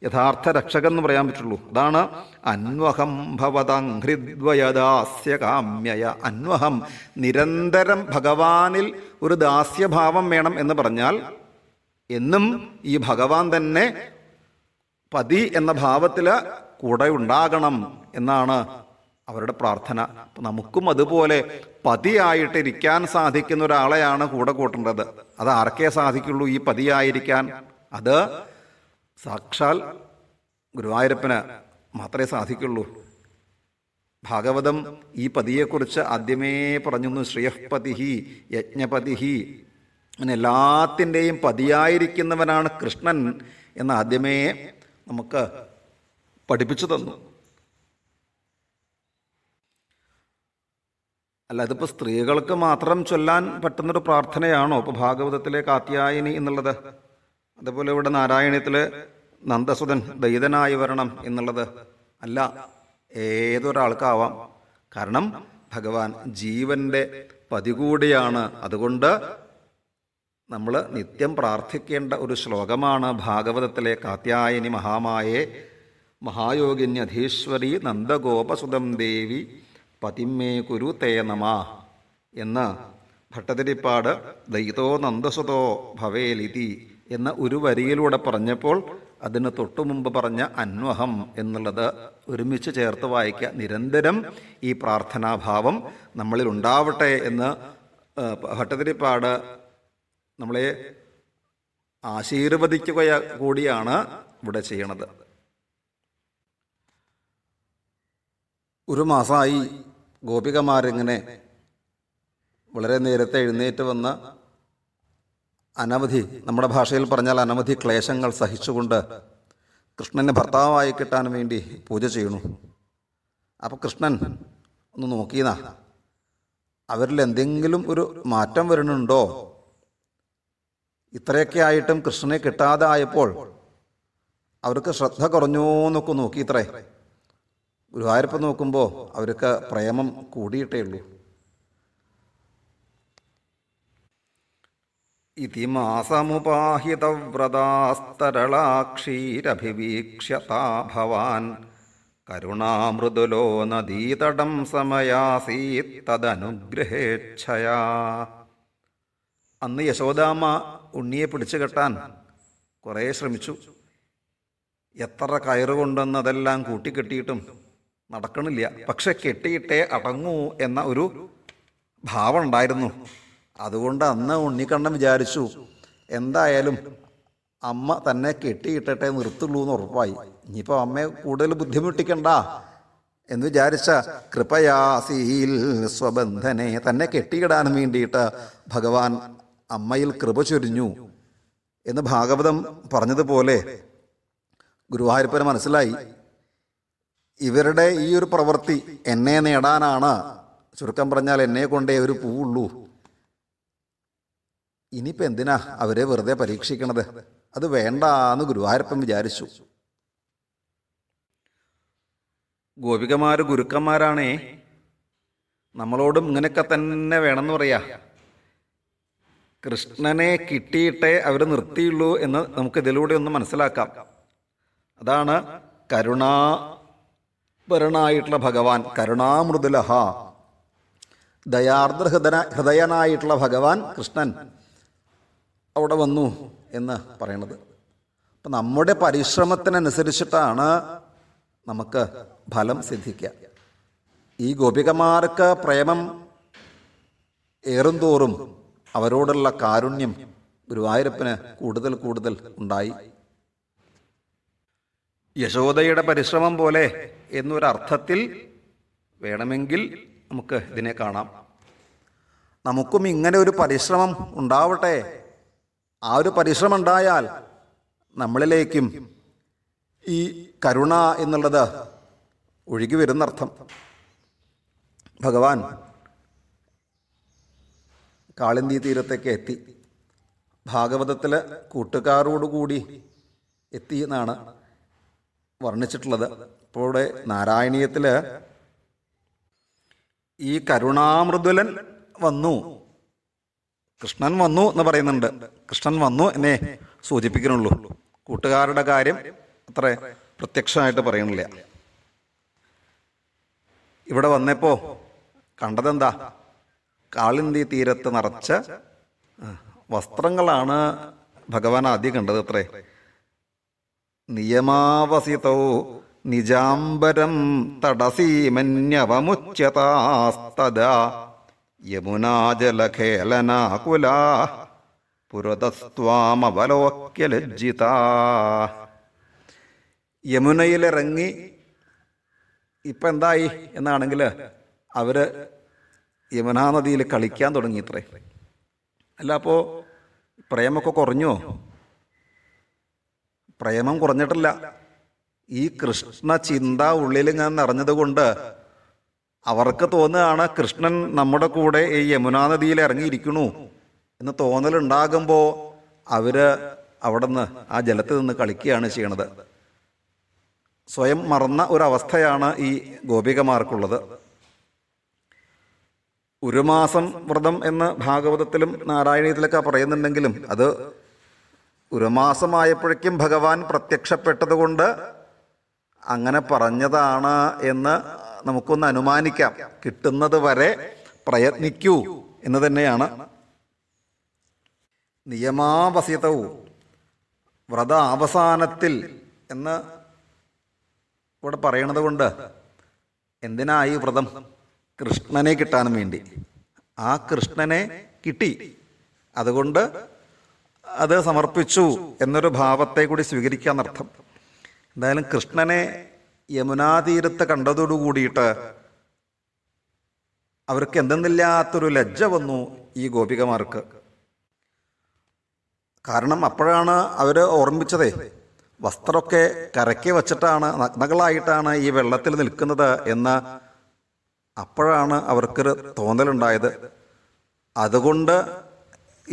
യഥാർത്ഥ രക്ഷകൻ എന്ന് പറയാൻ പറ്റുള്ളൂ അതാണ് അന്വഹം ഭവതം ഹൃദ്വയദാസ്യ കാമ്യയ അന്വഹം നിരന്തരം ഭഗവാനിൽ ഒരു ദാസ്യഭാവം വേണം എന്ന് പറഞ്ഞാൽ എന്നും ഈ ഭഗവാൻ തന്നെ പതി എന്ന ഭാവത്തിൽ കൂടെ ഉണ്ടാകണം എന്നാണ് അവരുടെ പ്രാർത്ഥന നമുക്കും അതുപോലെ പതിയായിട്ടിരിക്കാൻ സാധിക്കുന്ന ഒരാളെയാണ് കൂടെ കൂട്ടേണ്ടത് അത് ആർക്കേ സാധിക്കുള്ളൂ ഈ പതിയായിരിക്കാൻ അത് സാക്ഷാൽ ഗുരുവായൂരപ്പന് മാത്രമേ സാധിക്കുള്ളൂ ഭാഗവതം ഈ പതിയെക്കുറിച്ച് ആദ്യമേ പറഞ്ഞു ശ്രേയപതിഹി യജ്ഞപതിഹി അങ്ങനെ എല്ലാത്തിൻ്റെയും പതിയായിരിക്കുന്നവനാണ് കൃഷ്ണൻ എന്ന് ആദ്യമേ നമുക്ക് പഠിപ്പിച്ചു തന്നു അല്ല അതിപ്പോ സ്ത്രീകൾക്ക് മാത്രം ചൊല്ലാൻ പറ്റുന്നൊരു പ്രാർത്ഥനയാണോ ഇപ്പൊ ഭാഗവതത്തിലെ കാത്യായനി എന്നുള്ളത് അതുപോലെ ഇവിടെ നാരായണീയത്തിലെ നന്ദസുതൻ ദൈതനായി വരണം എന്നുള്ളത് അല്ല ഏതൊരാൾക്കാവാം കാരണം ഭഗവാൻ ജീവന്റെ കൂടിയാണ് അതുകൊണ്ട് നമ്മൾ നിത്യം പ്രാർത്ഥിക്കേണ്ട ഒരു ശ്ലോകമാണ് ഭാഗവതത്തിലെ കാത്യായനി മഹാമായെ മഹായോഗിന്യധീശ്വരി നന്ദഗോപസുതം ദേവി പതിമേ കുരു തേനമ എന്ന് ഭട്ടതിരിപ്പാട് ദൈതോ നന്ദസുതോ ഭവേലിതി എന്ന ഒരു വരിയിലൂടെ പറഞ്ഞപ്പോൾ അതിന് തൊട്ടു മുമ്പ് പറഞ്ഞ അന്വഹം എന്നുള്ളത് ഒരുമിച്ച് ചേർത്ത് വായിക്കുക നിരന്തരം ഈ പ്രാർത്ഥനാഭാവം നമ്മളിൽ ഉണ്ടാവട്ടെ എന്ന് ഭട്ടതിരിപ്പാട് നമ്മളെ ആശീർവദിക്കുക കൂടിയാണ് ഇവിടെ ചെയ്യണത് ഒരു മാസമായി ഗോപികമാരിങ്ങനെ വളരെ നേരത്തെ എഴുന്നേറ്റ് വന്ന അനവധി നമ്മുടെ ഭാഷയിൽ പറഞ്ഞാൽ അനവധി ക്ലേശങ്ങൾ സഹിച്ചുകൊണ്ട് കൃഷ്ണനെ ഭർത്താവായി കിട്ടാൻ വേണ്ടി പൂജ ചെയ്യണു അപ്പോൾ കൃഷ്ണൻ ഒന്ന് നോക്കിയതാ അവരിൽ എന്തെങ്കിലും ഒരു മാറ്റം വരുന്നുണ്ടോ ഇത്രയൊക്കെ ആയിട്ടും കൃഷ്ണനെ കിട്ടാതെ ആയപ്പോൾ അവർക്ക് ശ്രദ്ധ കുറഞ്ഞോന്നൊക്കെ നോക്കി ഇത്രേ ഗുരുവായൂരപ്പം നോക്കുമ്പോൾ അവർക്ക് പ്രേമം കൂടിയിട്ടേ ഉള്ളൂ ഇതി മാസമുപാഹിതവ്രതാസ്തരളാക്ഷീരഭിവീക്ഷ്യതാ ഭവാൻ കരുണാമൃദുലോ നദീതടം സമയാസീത്തതനുഗ്രഹേച്ഛയാ അന്ന് യശോദാമ്മ ഉണ്ണിയെ പിടിച്ചു കെട്ടാൻ കുറേ ശ്രമിച്ചു എത്ര കയറുകൊണ്ടെന്നതെല്ലാം കൂട്ടിക്കെട്ടിയിട്ടും നടക്കണില്ല പക്ഷെ കെട്ടിയിട്ടേ അടങ്ങൂ എന്ന ഒരു ഭാവം ഉണ്ടായിരുന്നു അതുകൊണ്ട് അന്ന് ഉണ്ണിക്കണ്ണൻ വിചാരിച്ചു എന്തായാലും അമ്മ തന്നെ കെട്ടിയിട്ടേ നിർത്തുള്ളൂ എന്ന് ഉറപ്പായി ഇനിയിപ്പോൾ അമ്മയെ കൂടുതൽ ബുദ്ധിമുട്ടിക്കണ്ട എന്ന് വിചാരിച്ച കൃപയാസീൽ സ്വബന്ധനെ തന്നെ കെട്ടിയിടാനും വേണ്ടിയിട്ട് ഭഗവാൻ അമ്മയിൽ കൃപ ചൊരിഞ്ഞു എന്ന് ഭാഗവതം പറഞ്ഞതുപോലെ ഗുരുവായൂരപ്പന് മനസ്സിലായി ഇവരുടെ ഈ ഒരു പ്രവൃത്തി എന്നെ നേടാനാണ് ചുരുക്കം പറഞ്ഞാൽ എന്നെ കൊണ്ടേ ഒരു പൂവുള്ളൂ ഇനിയിപ്പോൾ എന്തിനാ അവരെ വെറുതെ പരീക്ഷിക്കണത് അത് വേണ്ട എന്ന് ഗുരുവായൂരപ്പൻ വിചാരിച്ചു ഗോപികമാർ ഗുരുക്കന്മാരാണേ നമ്മളോടും ഇങ്ങനെയൊക്കെ തന്നെ വേണമെന്ന് പറയാ കൃഷ്ണനെ കിട്ടിയിട്ടേ അവർ നിർത്തിയുള്ളൂ എന്ന് നമുക്ക് ഇതിലൂടെ ഒന്ന് മനസ്സിലാക്കാം അതാണ് കരുണാ പരനായിട്ടുള്ള ഭഗവാൻ കരുണാമൃദുലഹ ദയാർദ്ര ഹൃദന ഹൃദയനായിട്ടുള്ള ഭഗവാൻ കൃഷ്ണൻ അവിടെ വന്നു എന്ന് പറയണത് അപ്പം നമ്മുടെ പരിശ്രമത്തിനനുസരിച്ചിട്ടാണ് നമുക്ക് ഫലം സിദ്ധിക്കുക ഈ ഗോപികമാർക്ക് പ്രേമം ഏറുംതോറും അവരോടുള്ള കാരുണ്യം ഗുരുവായൂരപ്പന് കൂടുതൽ കൂടുതൽ ഉണ്ടായി യശോദയുടെ പരിശ്രമം പോലെ എന്നൊരർത്ഥത്തിൽ വേണമെങ്കിൽ നമുക്ക് ഇതിനെ കാണാം നമുക്കും ഇങ്ങനെ ഒരു പരിശ്രമം ഉണ്ടാവട്ടെ ആ ഒരു പരിശ്രമം ഉണ്ടായാൽ നമ്മളിലേക്കും ഈ കരുണ എന്നുള്ളത് ഒഴുകി വരുന്നർത്ഥം ഭഗവാൻ കാളിന്തി തീരത്തേക്ക് എത്തി ഭാഗവതത്തിൽ കൂട്ടുകാരോടുകൂടി എത്തി എന്നാണ് വർണ്ണിച്ചിട്ടുള്ളത് ഇപ്പോൾ ഇവിടെ നാരായണീയത്തിൽ ഈ കരുണാമൃദുലൻ വന്നു കൃഷ്ണൻ വന്നു എന്ന് പറയുന്നുണ്ട് കൃഷ്ണൻ വന്നു എന്നെ സൂചിപ്പിക്കണുള്ളൂ കൂട്ടുകാരുടെ കാര്യം അത്ര പ്രത്യക്ഷമായിട്ട് പറയണില്ല ഇവിടെ വന്നപ്പോൾ കണ്ടതെന്താ കാളിന്തി തീരത്ത് നിറച്ച വസ്ത്രങ്ങളാണ് ഭഗവാൻ ആദ്യം കണ്ടത് അത്രേ നിയമാവസിതോ നിജാംബരം തടസീമന്യവമുച്യതാസ്തദാ യമുനാജലഖേലനാകുലാ പുരതസ്വാമവലോക്യ ലജ്ജിതാ യമുനയിലിറങ്ങി ഇപ്പം എന്തായി എന്നാണെങ്കിൽ അവർ യമുനാ നദിയിൽ കളിക്കാൻ തുടങ്ങി ഇത്രേ അല്ല അപ്പോൾ പ്രേമൊക്കെ കുറഞ്ഞോ പ്രേമം കുറഞ്ഞിട്ടില്ല ഈ കൃഷ്ണ ചിന്ത ഉള്ളിൽ ഞാൻ നിറഞ്ഞതുകൊണ്ട് അവർക്ക് തോന്നുകയാണ് കൃഷ്ണൻ നമ്മുടെ കൂടെ ഈ യമുനാ നദിയിൽ ഇറങ്ങിയിരിക്കണു എന്ന് തോന്നലുണ്ടാകുമ്പോൾ അവർ അവിടുന്ന് ആ ജലത്തിൽ നിന്ന് കളിക്കുകയാണ് ചെയ്യണത് സ്വയം മറന്ന ഒരവസ്ഥയാണ് ഈ ഗോപികമാർക്കുള്ളത് ഒരു മാസം വ്രതം എന്ന് ഭാഗവതത്തിലും നാരായണീയത്തിലൊക്കെ പറയുന്നുണ്ടെങ്കിലും അത് ഒരു മാസമായപ്പോഴേക്കും ഭഗവാൻ പ്രത്യക്ഷപ്പെട്ടതുകൊണ്ട് അങ്ങനെ പറഞ്ഞതാണ് എന്ന് നമുക്കൊന്ന് അനുമാനിക്കാം കിട്ടുന്നത് വരെ പ്രയത്നിക്കൂ എന്ന് തന്നെയാണ് നിയമാവസിതവും വ്രത അവസാനത്തിൽ എന്ന് ഇവിടെ പറയണത് കൊണ്ട് എന്തിനായി വ്രതം കൃഷ്ണനെ കിട്ടാനും വേണ്ടി ആ കൃഷ്ണനെ കിട്ടി അതുകൊണ്ട് അത് സമർപ്പിച്ചു എന്നൊരു ഭാവത്തെ കൂടി എന്നർത്ഥം എന്തായാലും കൃഷ്ണനെ യമുനാതീരത്ത് കണ്ടതോടു കൂടിയിട്ട് അവർക്ക് എന്തെന്നില്ലാത്തൊരു ലജ്ജ വന്നു ഈ ഗോപികമാർക്ക് കാരണം അപ്പോഴാണ് അവർ ഓർമ്മിച്ചതേ വസ്ത്രമൊക്കെ കരക്കി വച്ചിട്ടാണ് നഗ്നകളായിട്ടാണ് ഈ വെള്ളത്തിൽ നിൽക്കുന്നത് എന്ന് അപ്പോഴാണ് അവർക്കൊരു തോന്നലുണ്ടായത് അതുകൊണ്ട്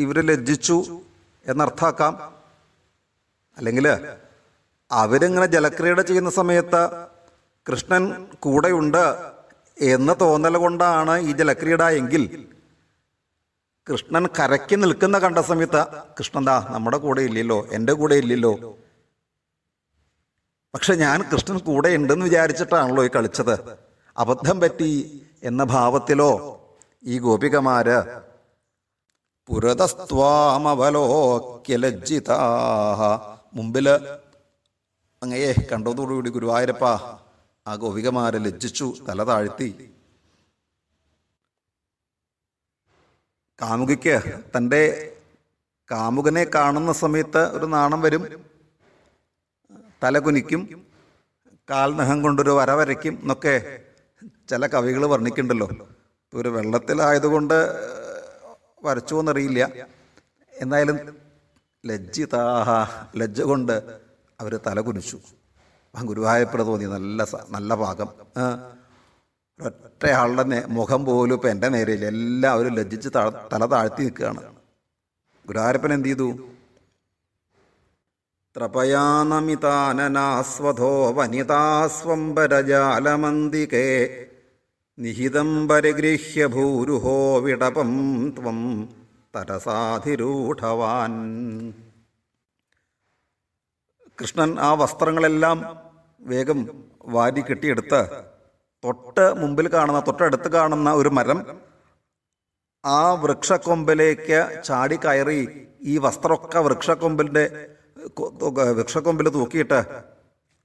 ഇവർ ലജ്ജിച്ചു എന്നർത്ഥാക്കാം അല്ലെങ്കിൽ അവരിങ്ങനെ ജലക്രീഡ ചെയ്യുന്ന സമയത്ത് കൃഷ്ണൻ കൂടെയുണ്ട് എന്ന് തോന്നൽ കൊണ്ടാണ് ഈ ജലക്രീഡ എങ്കിൽ കൃഷ്ണൻ കരയ്ക്ക് നിൽക്കുന്ന കണ്ട സമയത്ത് കൃഷ്ണന്താ നമ്മുടെ കൂടെ ഇല്ലല്ലോ എൻ്റെ കൂടെ ഇല്ലല്ലോ പക്ഷെ ഞാൻ കൃഷ്ണൻ കൂടെ ഉണ്ടെന്ന് വിചാരിച്ചിട്ടാണല്ലോ ഈ കളിച്ചത് അബദ്ധം പറ്റി എന്ന ഭാവത്തിലോ ഈ ഗോപികമാര് പുരതസ്ത്വാമവലോക്യലജ്ജിതാഹ മുമ്പില് അങ്ങയെ കണ്ടതോടുകൂടി ഗുരുവായൂരപ്പ ആ ഗോപികമാരെ ലജ്ജിച്ചു തല താഴ്ത്തി കാമുകിക്ക് തൻ്റെ കാമുകനെ കാണുന്ന സമയത്ത് ഒരു നാണം വരും തല കുനിക്കും കാൽനഹം കൊണ്ടൊരു വര വരയ്ക്കും എന്നൊക്കെ ചില കവികൾ വർണ്ണിക്കുന്നുണ്ടല്ലോ ഒരു വെള്ളത്തിലായതുകൊണ്ട് വരച്ചു എന്നറിയില്ല എന്നാലും ലജ്ജിതാഹ ലജ്ജ കൊണ്ട് അവർ തല കുനിച്ചു ഗുരുവായൂരപ്പന് തോന്നി നല്ല നല്ല ഭാഗം ഒറ്റയാളുടെ മുഖം പോലും ഇപ്പം എൻ്റെ നേരെയില്ല എല്ലാവരും ലജ്ജിച്ച് തല താഴ്ത്തി നിൽക്കുകയാണ് ഗുരുവായൂരപ്പൻ എന്ത് ചെയ്തു ത്രപയാനമിതാനനാസ്വധോ വനിതാസ്വംബരജാലമന്തികേ നിഹിതം പരിഗൃഹ്യ ഭൂരുഹോ വിടപം ത്വം തരസാധിരൂഢവാൻ കൃഷ്ണൻ ആ വസ്ത്രങ്ങളെല്ലാം വേഗം വാരി കെട്ടിയെടുത്ത് തൊട്ട് മുമ്പിൽ കാണുന്ന തൊട്ടടുത്ത് കാണുന്ന ഒരു മരം ആ വൃക്ഷക്കൊമ്പിലേക്ക് ചാടി കയറി ഈ വസ്ത്രമൊക്കെ വൃക്ഷക്കൊമ്പിൻ്റെ വൃക്ഷക്കൊമ്പിൽ തൂക്കിയിട്ട്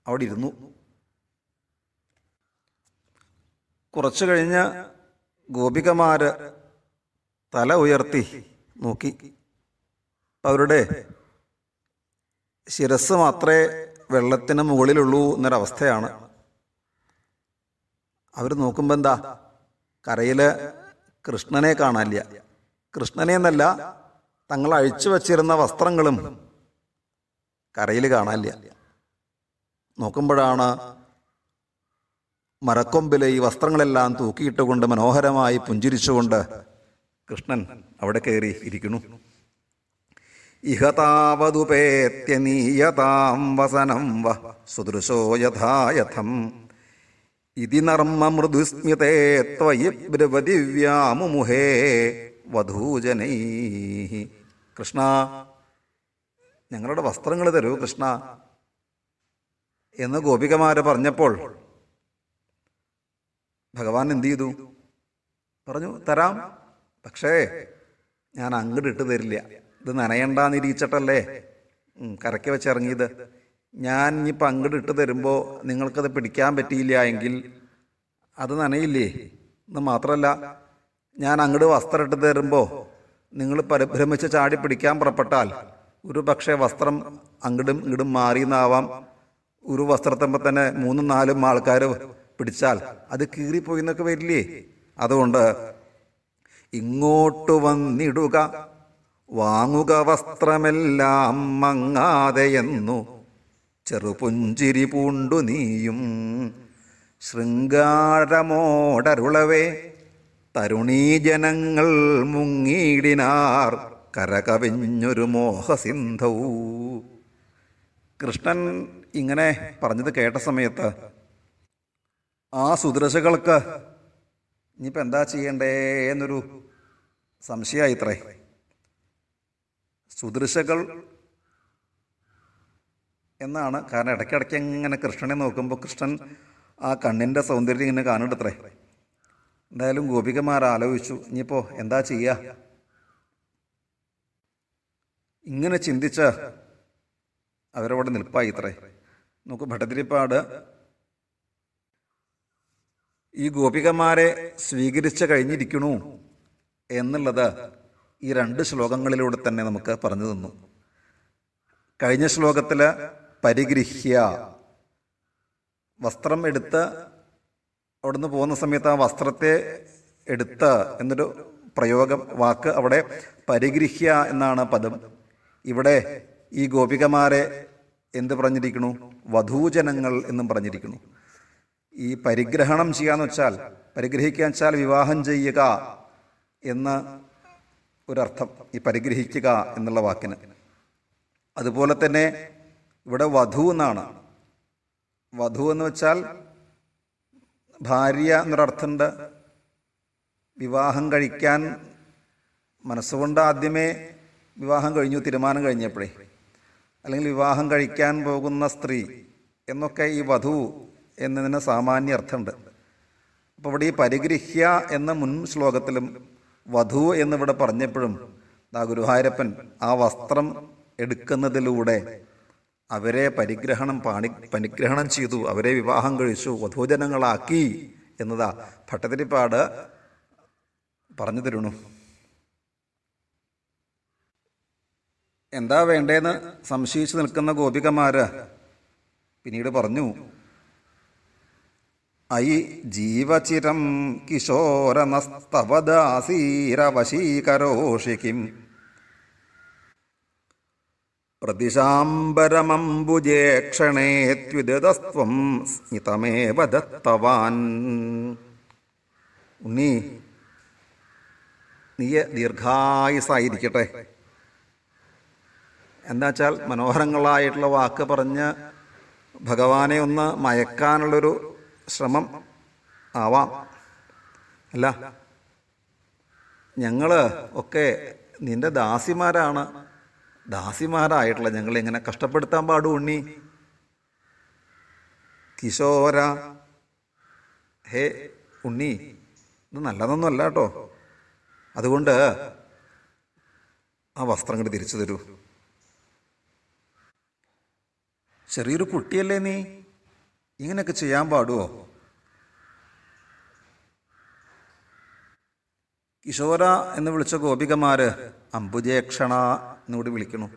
അവിടെ ഇരുന്നു കുറച്ചു കഴിഞ്ഞ ഗോപികമാര് തല ഉയർത്തി നോക്കി അവരുടെ ശിരസ് മാത്രമേ വെള്ളത്തിന് മുകളിലുള്ളൂ എന്നൊരവസ്ഥയാണ് അവർ നോക്കുമ്പോൾ എന്താ കരയിൽ കൃഷ്ണനെ കാണാനില്ല കൃഷ്ണനെ എന്നല്ല തങ്ങൾ അഴിച്ചു വച്ചിരുന്ന വസ്ത്രങ്ങളും കരയിൽ കാണാനില്ല നോക്കുമ്പോഴാണ് മരക്കൊമ്പിലെ ഈ വസ്ത്രങ്ങളെല്ലാം തൂക്കിയിട്ടുകൊണ്ട് മനോഹരമായി പുഞ്ചിരിച്ചുകൊണ്ട് കൃഷ്ണൻ അവിടെ കയറി ഇരിക്കുന്നു ഇഹതാവതുപേത്യനീയതാം വസനം വ സുദൃശോ യഥായഥം ഇതി നർമ്മ മൃദുസ്മിതേ ത്വയി വധൂജനൈ കൃഷ്ണ ഞങ്ങളുടെ വസ്ത്രങ്ങൾ തരൂ കൃഷ്ണ എന്ന് ഗോപികമാര് പറഞ്ഞപ്പോൾ ഭഗവാൻ എന്ത് ചെയ്തു പറഞ്ഞു തരാം പക്ഷേ ഞാൻ അങ്ങോട്ടിട്ട് ഇട്ട് തരില്ല ഇത് നനയണ്ട കരക്കി കരയ്ക്ക് വെച്ച് ഇറങ്ങിയത് ഞാൻ ഇനിയിപ്പോൾ അങ്ങോട്ടിട്ട് ഇട്ട് തരുമ്പോൾ നിങ്ങൾക്കത് പിടിക്കാൻ പറ്റിയില്ല എങ്കിൽ അത് നനയില്ലേ എന്ന് മാത്രമല്ല ഞാൻ അങ്ങോട്ട് വസ്ത്രം ഇട്ട് തരുമ്പോൾ നിങ്ങൾ പരിഭ്രമിച്ച് ചാടി പിടിക്കാൻ പുറപ്പെട്ടാൽ ഒരു പക്ഷേ വസ്ത്രം അങ്ങടും ഇങ്ങടും മാറിയെന്നാവാം ഒരു വസ്ത്രത്തുമ്പോൾ തന്നെ മൂന്നും നാലും ആൾക്കാർ പിടിച്ചാൽ അത് കീറിപ്പോയി എന്നൊക്കെ വരില്ലേ അതുകൊണ്ട് ഇങ്ങോട്ട് വന്നിടുക വാങ്ങുക വസ്ത്രമെല്ലാം മങ്ങാതെയെന്നു ചെറുപുഞ്ചിരി പൂണ്ടു നീയും ശൃംഗാരമോടരുളവേ തരുണീ ജനങ്ങൾ മുങ്ങിയിടിനാർ കരകവിഞ്ഞൊരു മോഹസിന്ധവൂ കൃഷ്ണൻ ഇങ്ങനെ പറഞ്ഞത് കേട്ട സമയത്ത് ആ സുദൃശകൾക്ക് ഇനിയിപ്പോൾ എന്താ ചെയ്യണ്ടേ എന്നൊരു സംശയമായി ഇത്രേ സുദൃശകൾ എന്നാണ് കാരണം ഇടയ്ക്കിടയ്ക്ക് ഇങ്ങനെ കൃഷ്ണനെ നോക്കുമ്പോൾ കൃഷ്ണൻ ആ കണ്ണിൻ്റെ സൗന്ദര്യം ഇങ്ങനെ കാണണ്ടത്രേ എന്തായാലും ഗോപികമാർ ആലോചിച്ചു ഇനിയിപ്പോൾ എന്താ ചെയ്യുക ഇങ്ങനെ ചിന്തിച്ച അവരവിടെ നിൽപ്പായി ഇത്രേ നോക്കൂ ഭട്ടതിരിപ്പാട് ഈ ഗോപികമാരെ സ്വീകരിച്ചു കഴിഞ്ഞിരിക്കണു എന്നുള്ളത് ഈ രണ്ട് ശ്ലോകങ്ങളിലൂടെ തന്നെ നമുക്ക് പറഞ്ഞു തന്നു കഴിഞ്ഞ ശ്ലോകത്തിൽ പരിഗ്രഹ്യ വസ്ത്രം എടുത്ത് അവിടുന്ന് പോകുന്ന സമയത്ത് ആ വസ്ത്രത്തെ എടുത്ത് എന്നൊരു പ്രയോഗം വാക്ക് അവിടെ പരിഗ്രഹ്യ എന്നാണ് പദം ഇവിടെ ഈ ഗോപികമാരെ എന്ത് പറഞ്ഞിരിക്കുന്നു വധൂജനങ്ങൾ എന്നും പറഞ്ഞിരിക്കുന്നു ഈ പരിഗ്രഹണം ചെയ്യാന്ന് വെച്ചാൽ പരിഗ്രഹിക്കുക വെച്ചാൽ വിവാഹം ചെയ്യുക എന്ന ഒരർത്ഥം ഈ പരിഗ്രഹിക്കുക എന്നുള്ള വാക്കിന് അതുപോലെ തന്നെ ഇവിടെ വധു എന്നാണ് വധു എന്ന് വെച്ചാൽ ഭാര്യ എന്നൊരർത്ഥമുണ്ട് വിവാഹം കഴിക്കാൻ മനസ്സുകൊണ്ട് ആദ്യമേ വിവാഹം കഴിഞ്ഞു തീരുമാനം കഴിഞ്ഞപ്പോഴേ അല്ലെങ്കിൽ വിവാഹം കഴിക്കാൻ പോകുന്ന സ്ത്രീ എന്നൊക്കെ ഈ വധു എന്നതിന് സാമാന്യ അർത്ഥമുണ്ട് അപ്പോൾ ഇവിടെ ഈ പരിഗ്രഹ്യ എന്ന മുൻ ശ്ലോകത്തിലും വധു എന്നിവിടെ പറഞ്ഞപ്പോഴും ആ ഗുരുഹാരപ്പൻ ആ വസ്ത്രം എടുക്കുന്നതിലൂടെ അവരെ പരിഗ്രഹണം പാണി പരിഗ്രഹണം ചെയ്തു അവരെ വിവാഹം കഴിച്ചു വധൂജനങ്ങളാക്കി എന്നതാ ഭട്ടതിരിപ്പാട് പറഞ്ഞു തരുന്നു എന്താ വേണ്ടേന്ന് സംശയിച്ചു നിൽക്കുന്ന ഗോപികമാര് പിന്നീട് പറഞ്ഞു അയി ജീവചിരം കിശോരനസ്തവദാസീരവശീകരോഷി കിം പ്രതിശാംബരമംബുജേക്ഷണേത്യുദസ്ത്വം സ്മിതമേവ ദത്തവാൻ ഉണ്ണി നീയ ദീർഘായുസായിരിക്കട്ടെ എന്നുവച്ചാൽ മനോഹരങ്ങളായിട്ടുള്ള വാക്ക് പറഞ്ഞ് ഭഗവാനെ ഒന്ന് മയക്കാനുള്ളൊരു ശ്രമം ആവാം അല്ല ഞങ്ങൾ ഒക്കെ നിൻ്റെ ദാസിമാരാണ് ദാസിമാരായിട്ടുള്ള ഞങ്ങളിങ്ങനെ കഷ്ടപ്പെടുത്താൻ പാടും ഉണ്ണി കിശോര ഹേ ഉണ്ണി ഇത് നല്ലതൊന്നുമല്ല കേട്ടോ അതുകൊണ്ട് ആ വസ്ത്രം ഇങ്ങോട്ട് തിരിച്ചു തരൂ ചെറിയൊരു കുട്ടിയല്ലേ നീ ഇങ്ങനെയൊക്കെ ചെയ്യാൻ പാടുമോ കിശോര എന്ന് വിളിച്ച ഗോപികമാര് അംബുജേക്ഷണ എന്നുകൂടി വിളിക്കണു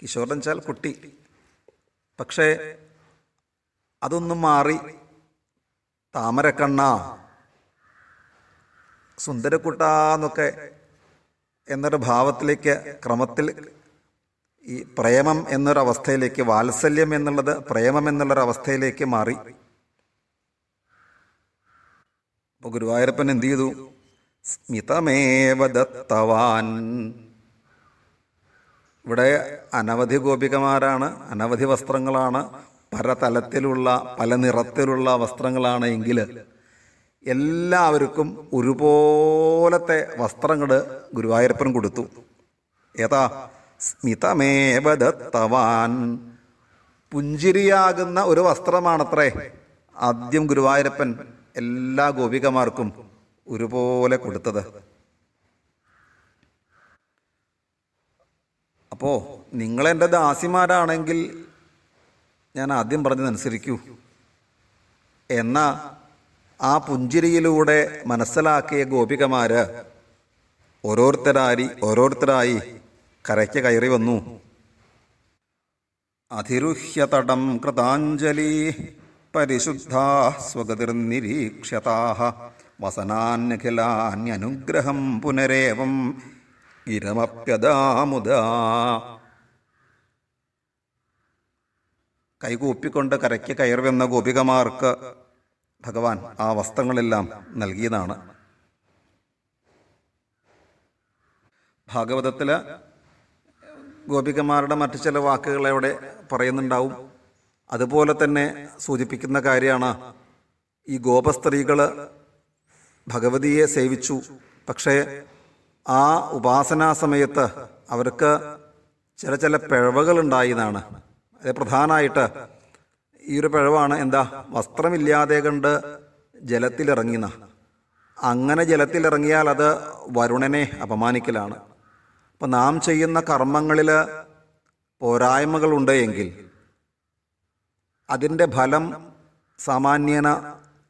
കിഷോരൻ ചാൽ കുട്ടി പക്ഷേ അതൊന്നും മാറി താമരക്കണ്ണ സുന്ദരക്കുട്ട എന്നൊക്കെ എന്നൊരു ഭാവത്തിലേക്ക് ക്രമത്തിൽ ഈ പ്രേമം എന്നൊരവസ്ഥയിലേക്ക് വാത്സല്യം എന്നുള്ളത് പ്രേമം എന്നുള്ളൊരവസ്ഥയിലേക്ക് മാറി അപ്പോൾ ഗുരുവായൂരപ്പൻ എന്തു ചെയ്തു സ്മിതമേവ ദത്തവാൻ ഇവിടെ അനവധി ഗോപികമാരാണ് അനവധി വസ്ത്രങ്ങളാണ് പരതലത്തിലുള്ള പല നിറത്തിലുള്ള വസ്ത്രങ്ങളാണ് എങ്കിൽ എല്ലാവർക്കും ഒരുപോലത്തെ വസ്ത്രങ്ങൾ ഗുരുവായൂരപ്പൻ കൊടുത്തു ഏതാ സ്മിതമേവ ദത്തവാൻ പുഞ്ചിരിയാകുന്ന ഒരു വസ്ത്രമാണത്രേ ആദ്യം ഗുരുവായൂരപ്പൻ എല്ലാ ഗോപികമാർക്കും ഒരുപോലെ കൊടുത്തത് അപ്പോൾ നിങ്ങളെൻ്റെ ദാസിമാരാണെങ്കിൽ ഞാൻ ആദ്യം പറഞ്ഞതനുസരിക്കൂ എന്ന ആ പുഞ്ചിരിയിലൂടെ മനസ്സിലാക്കിയ ഗോപികമാര് ഓരോരുത്തരായി ഓരോരുത്തരായി കരയ്ക്ക് കയറി വന്നു അതിരുഹ്യതടം കൃതാഞ്ജലി പരിശുദ്ധാ സ്വഗതിർനിരീക്ഷ്യതാ വസനാന്യഖിലാന്യനുഗ്രഹം പുനരേവം ഇരമപ്യതാമുദ കൈകൂപ്പിക്കൊണ്ട് കരയ്ക്ക് കയറി വന്ന ഗോപികമാർക്ക് ഭഗവാൻ ആ വസ്ത്രങ്ങളെല്ലാം നൽകിയതാണ് ഭാഗവതത്തിൽ ഗോപികമാരുടെ മറ്റു ചില വാക്കുകൾ അവിടെ പറയുന്നുണ്ടാവും അതുപോലെ തന്നെ സൂചിപ്പിക്കുന്ന കാര്യമാണ് ഈ ഗോപസ്ത്രീകൾ ഭഗവതിയെ സേവിച്ചു പക്ഷേ ആ ഉപാസനാ സമയത്ത് അവർക്ക് ചില ചില പിഴവുകൾ ഉണ്ടായിന്നാണ് അത് പ്രധാനമായിട്ട് ഈ ഒരു പിഴവാണ് എന്താ വസ്ത്രമില്ലാതെ കണ്ട് ജലത്തിലിറങ്ങിന അങ്ങനെ ജലത്തിലിറങ്ങിയാൽ അത് വരുണനെ അപമാനിക്കലാണ് അപ്പോൾ നാം ചെയ്യുന്ന കർമ്മങ്ങളിൽ പോരായ്മകളുണ്ട് എങ്കിൽ അതിൻ്റെ ഫലം സാമാന്യേന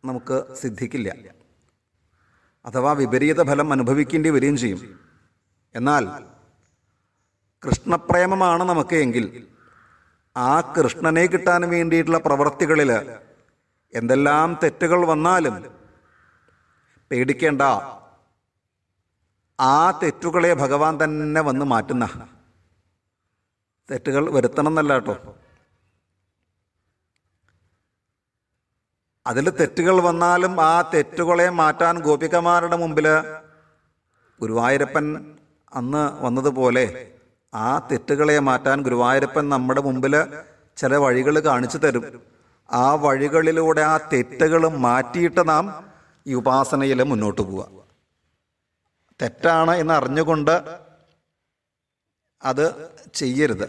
നമുക്ക് സിദ്ധിക്കില്ല അഥവാ വിപരീത ഫലം അനുഭവിക്കേണ്ടി വരികയും ചെയ്യും എന്നാൽ കൃഷ്ണപ്രേമമാണ് നമുക്ക് എങ്കിൽ ആ കൃഷ്ണനെ കിട്ടാൻ വേണ്ടിയിട്ടുള്ള പ്രവൃത്തികളിൽ എന്തെല്ലാം തെറ്റുകൾ വന്നാലും പേടിക്കേണ്ട ആ തെറ്റുകളെ ഭഗവാൻ തന്നെ വന്ന് മാറ്റുന്ന തെറ്റുകൾ വരുത്തണം എന്നല്ല കേട്ടോ അതിൽ തെറ്റുകൾ വന്നാലും ആ തെറ്റുകളെ മാറ്റാൻ ഗോപികമാരുടെ മുമ്പിൽ ഗുരുവായൂരപ്പൻ അന്ന് വന്നതുപോലെ ആ തെറ്റുകളെ മാറ്റാൻ ഗുരുവായൂരപ്പൻ നമ്മുടെ മുമ്പിൽ ചില വഴികൾ കാണിച്ചു തരും ആ വഴികളിലൂടെ ആ തെറ്റുകൾ മാറ്റിയിട്ട് നാം ഈ ഉപാസനയിൽ മുന്നോട്ട് പോവുക തെറ്റാണ് എന്ന് അറിഞ്ഞുകൊണ്ട് അത് ചെയ്യരുത്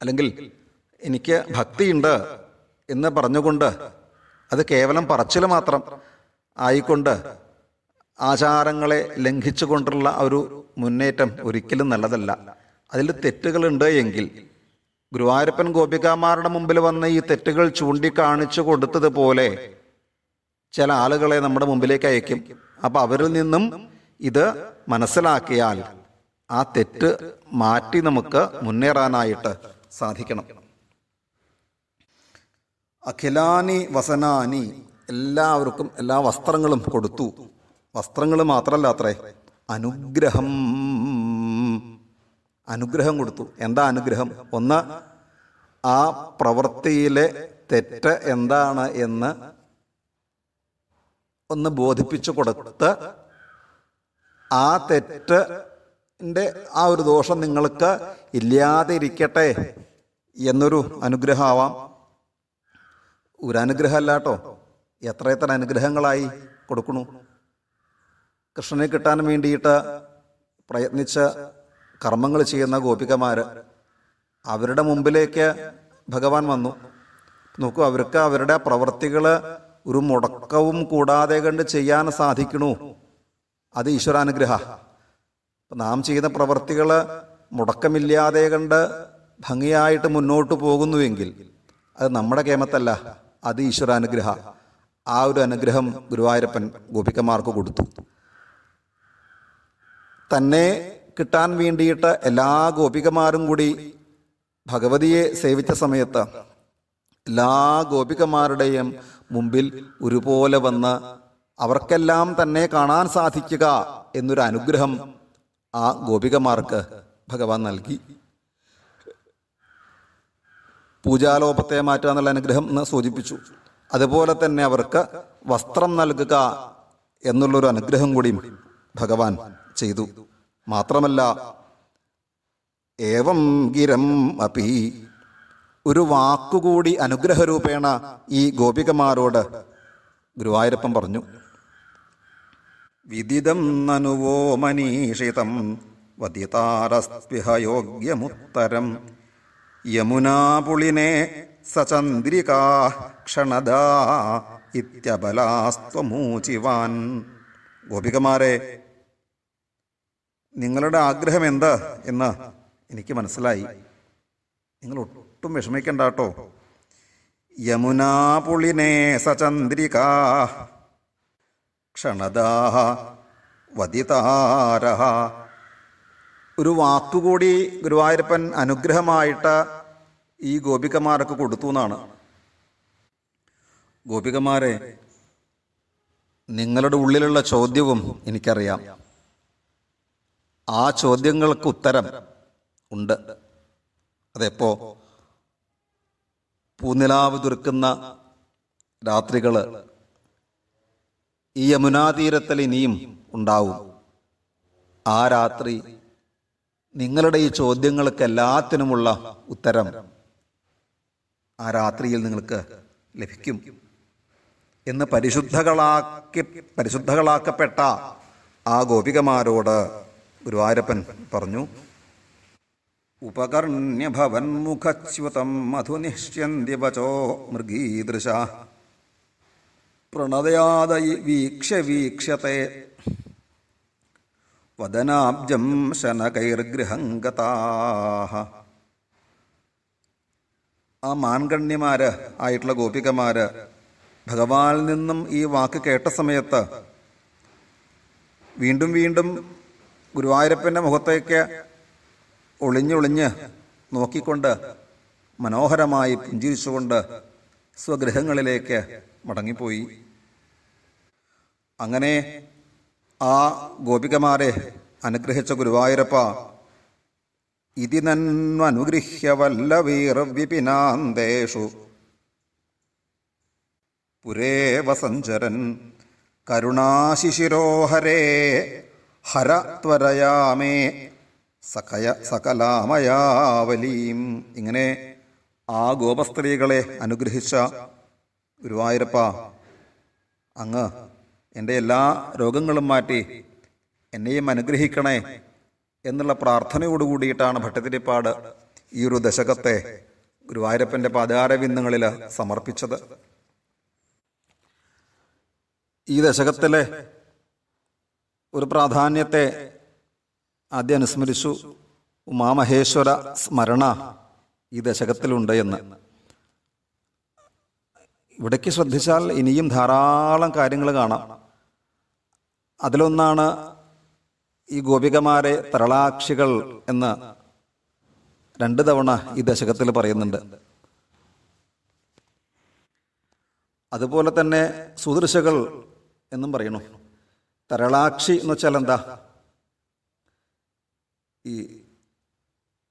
അല്ലെങ്കിൽ എനിക്ക് ഭക്തിയുണ്ട് എന്ന് പറഞ്ഞുകൊണ്ട് അത് കേവലം പറച്ചിൽ മാത്രം ആയിക്കൊണ്ട് ആചാരങ്ങളെ ലംഘിച്ചുകൊണ്ടുള്ള ഒരു മുന്നേറ്റം ഒരിക്കലും നല്ലതല്ല അതിൽ തെറ്റുകളുണ്ട് എങ്കിൽ ഗുരുവായൂരപ്പൻ ഗോപികാമാരുടെ മുമ്പിൽ വന്ന് ഈ തെറ്റുകൾ ചൂണ്ടിക്കാണിച്ചു കൊടുത്തതുപോലെ ചില ആളുകളെ നമ്മുടെ മുമ്പിലേക്ക് അയക്കും അപ്പം അവരിൽ നിന്നും ഇത് മനസ്സിലാക്കിയാൽ ആ തെറ്റ് മാറ്റി നമുക്ക് മുന്നേറാനായിട്ട് സാധിക്കണം അഖിലാനി വസനാനി എല്ലാവർക്കും എല്ലാ വസ്ത്രങ്ങളും കൊടുത്തു വസ്ത്രങ്ങൾ മാത്രമല്ല അത്രേ അനുഗ്രഹം അനുഗ്രഹം കൊടുത്തു എന്താ അനുഗ്രഹം ഒന്ന് ആ പ്രവൃത്തിയിലെ തെറ്റ് എന്താണ് എന്ന് ഒന്ന് ബോധിപ്പിച്ചു കൊടുത്ത് ആ തെറ്റ് ആ ഒരു ദോഷം നിങ്ങൾക്ക് ഇല്ലാതിരിക്കട്ടെ എന്നൊരു അനുഗ്രഹമാവാം ഒരു അല്ലാട്ടോ എത്ര എത്ര അനുഗ്രഹങ്ങളായി കൊടുക്കണു കൃഷ്ണനെ കിട്ടാൻ വേണ്ടിയിട്ട് പ്രയത്നിച്ച കർമ്മങ്ങൾ ചെയ്യുന്ന ഗോപികമാർ അവരുടെ മുമ്പിലേക്ക് ഭഗവാൻ വന്നു നോക്കൂ അവർക്ക് അവരുടെ പ്രവൃത്തികൾ ഒരു മുടക്കവും കൂടാതെ കണ്ട് ചെയ്യാൻ സാധിക്കണു അത് ഈശ്വരാനുഗ്രഹ നാം ചെയ്യുന്ന പ്രവർത്തികൾ മുടക്കമില്ലാതെ കണ്ട് ഭംഗിയായിട്ട് മുന്നോട്ട് പോകുന്നുവെങ്കിൽ അത് നമ്മുടെ കേമത്തല്ല അത് ഈശ്വരാനുഗ്രഹ ആ ഒരു അനുഗ്രഹം ഗുരുവായൂരപ്പൻ ഗോപിക്കന്മാർക്ക് കൊടുത്തു തന്നെ കിട്ടാൻ വേണ്ടിയിട്ട് എല്ലാ ഗോപികമാരും കൂടി ഭഗവതിയെ സേവിച്ച സമയത്ത് എല്ലാ ഗോപികമാരുടെയും മുമ്പിൽ ഒരുപോലെ വന്ന് അവർക്കെല്ലാം തന്നെ കാണാൻ സാധിക്കുക എന്നൊരു അനുഗ്രഹം ആ ഗോപികമാർക്ക് ഭഗവാൻ നൽകി പൂജാലോപത്തെ മാറ്റുക എന്നുള്ള അനുഗ്രഹം എന്ന് സൂചിപ്പിച്ചു അതുപോലെ തന്നെ അവർക്ക് വസ്ത്രം നൽകുക എന്നുള്ളൊരു അനുഗ്രഹം കൂടിയും ഭഗവാൻ ചെയ്തു മാത്രമല്ല ഏവം ഗിരം അപി ഒരു വാക്കുകൂടി അനുഗ്രഹരൂപേണ ഈ ഗോപികമാരോട് ഗുരുവായൂരപ്പം പറഞ്ഞു വിദിതം നനുവോ മനീഷിതം വതിതാരസ്പിഹയോഗ്യമുത്തരം യോഗ്യമുത്തരം യമുനാപുളിനെ സചന്ദ്രികാ ക്ഷണദാ ഇത്യബലാസ്ത്വമൂചിവാൻ ഗോപികമാരെ നിങ്ങളുടെ ആഗ്രഹം എന്താ എന്ന് എനിക്ക് മനസ്സിലായി നിങ്ങൾ ഒട്ടും വിഷമിക്കണ്ട കേട്ടോ യമുനാപുളിനെ സചന്ദ്രികാ ക്ഷണദാഹ വതിതാരഹ ഒരു വാക്കുകൂടി ഗുരുവായൂരപ്പൻ അനുഗ്രഹമായിട്ട് ഈ ഗോപികമാരൊക്കെ കൊടുത്തു എന്നാണ് ഗോപികമാരെ നിങ്ങളുടെ ഉള്ളിലുള്ള ചോദ്യവും എനിക്കറിയാം ആ ചോദ്യങ്ങൾക്ക് ഉത്തരം ഉണ്ട് അതെപ്പോ പൂനിലാവ് തുറക്കുന്ന രാത്രികള് ഈ യമുനാതീരത്തിൽ ഇനിയും ഉണ്ടാവും ആ രാത്രി നിങ്ങളുടെ ഈ ചോദ്യങ്ങൾക്ക് എല്ലാത്തിനുമുള്ള ഉത്തരം ആ രാത്രിയിൽ നിങ്ങൾക്ക് ലഭിക്കും എന്ന് പരിശുദ്ധകളാക്കി പരിശുദ്ധകളാക്കപ്പെട്ട ആ ഗോപികമാരോട് ഗുരുവായൂരപ്പൻ പറഞ്ഞു ഉപകർണ്യഭവന്മുഖച്യുതം വചോ മൃഗീദൃശ പ്രണതയാതയി വീക്ഷ വീക്ഷത്തെ വദനാബ്ജം ശനകൈർഗൃഹംഗതാഹ ആ മാൻഗണ്യമാര് ആയിട്ടുള്ള ഗോപികമാര് ഭഗവാനിൽ നിന്നും ഈ വാക്ക് കേട്ട സമയത്ത് വീണ്ടും വീണ്ടും ഗുരുവായൂരപ്പൻ്റെ മുഖത്തേക്ക് ഒളിഞ്ഞൊളിഞ്ഞ് നോക്കിക്കൊണ്ട് മനോഹരമായി പുഞ്ചിരിച്ചുകൊണ്ട് സ്വഗൃഹങ്ങളിലേക്ക് മടങ്ങിപ്പോയി അങ്ങനെ ആ ഗോപികമാരെ അനുഗ്രഹിച്ച ഗുരുവായൂരപ്പ ഇതി നന്മനുഗൃഹ്യ പുരേ വസഞ്ചരൻ കരുണാശിശിരോഹരേ ഹര ത്വരയാമേ സകയ സകലാമയാവലീം ഇങ്ങനെ ആ ഗോപസ്ത്രീകളെ അനുഗ്രഹിച്ച ഗുരുവായൂരപ്പ അങ്ങ് എൻ്റെ എല്ലാ രോഗങ്ങളും മാറ്റി എന്നെയും അനുഗ്രഹിക്കണേ എന്നുള്ള പ്രാർത്ഥനയോടുകൂടിയിട്ടാണ് ഭട്ടതിരിപ്പാട് ഈ ഒരു ദശകത്തെ ഗുരുവായൂരപ്പൻ്റെ പദാരവിന്ദങ്ങളിൽ സമർപ്പിച്ചത് ഈ ദശകത്തിലെ ഒരു പ്രാധാന്യത്തെ ആദ്യം അനുസ്മരിച്ചു ഉമാമഹേശ്വര സ്മരണ ഈ ദശകത്തിലുണ്ട് എന്ന് ഇവിടേക്ക് ശ്രദ്ധിച്ചാൽ ഇനിയും ധാരാളം കാര്യങ്ങൾ കാണാം അതിലൊന്നാണ് ഈ ഗോപികമാരെ തരളാക്ഷികൾ എന്ന് രണ്ട് തവണ ഈ ദശകത്തിൽ പറയുന്നുണ്ട് അതുപോലെ തന്നെ സുദൃശകൾ എന്നും പറയണു തരളാക്ഷി എന്ന് വെച്ചാൽ എന്താ ഈ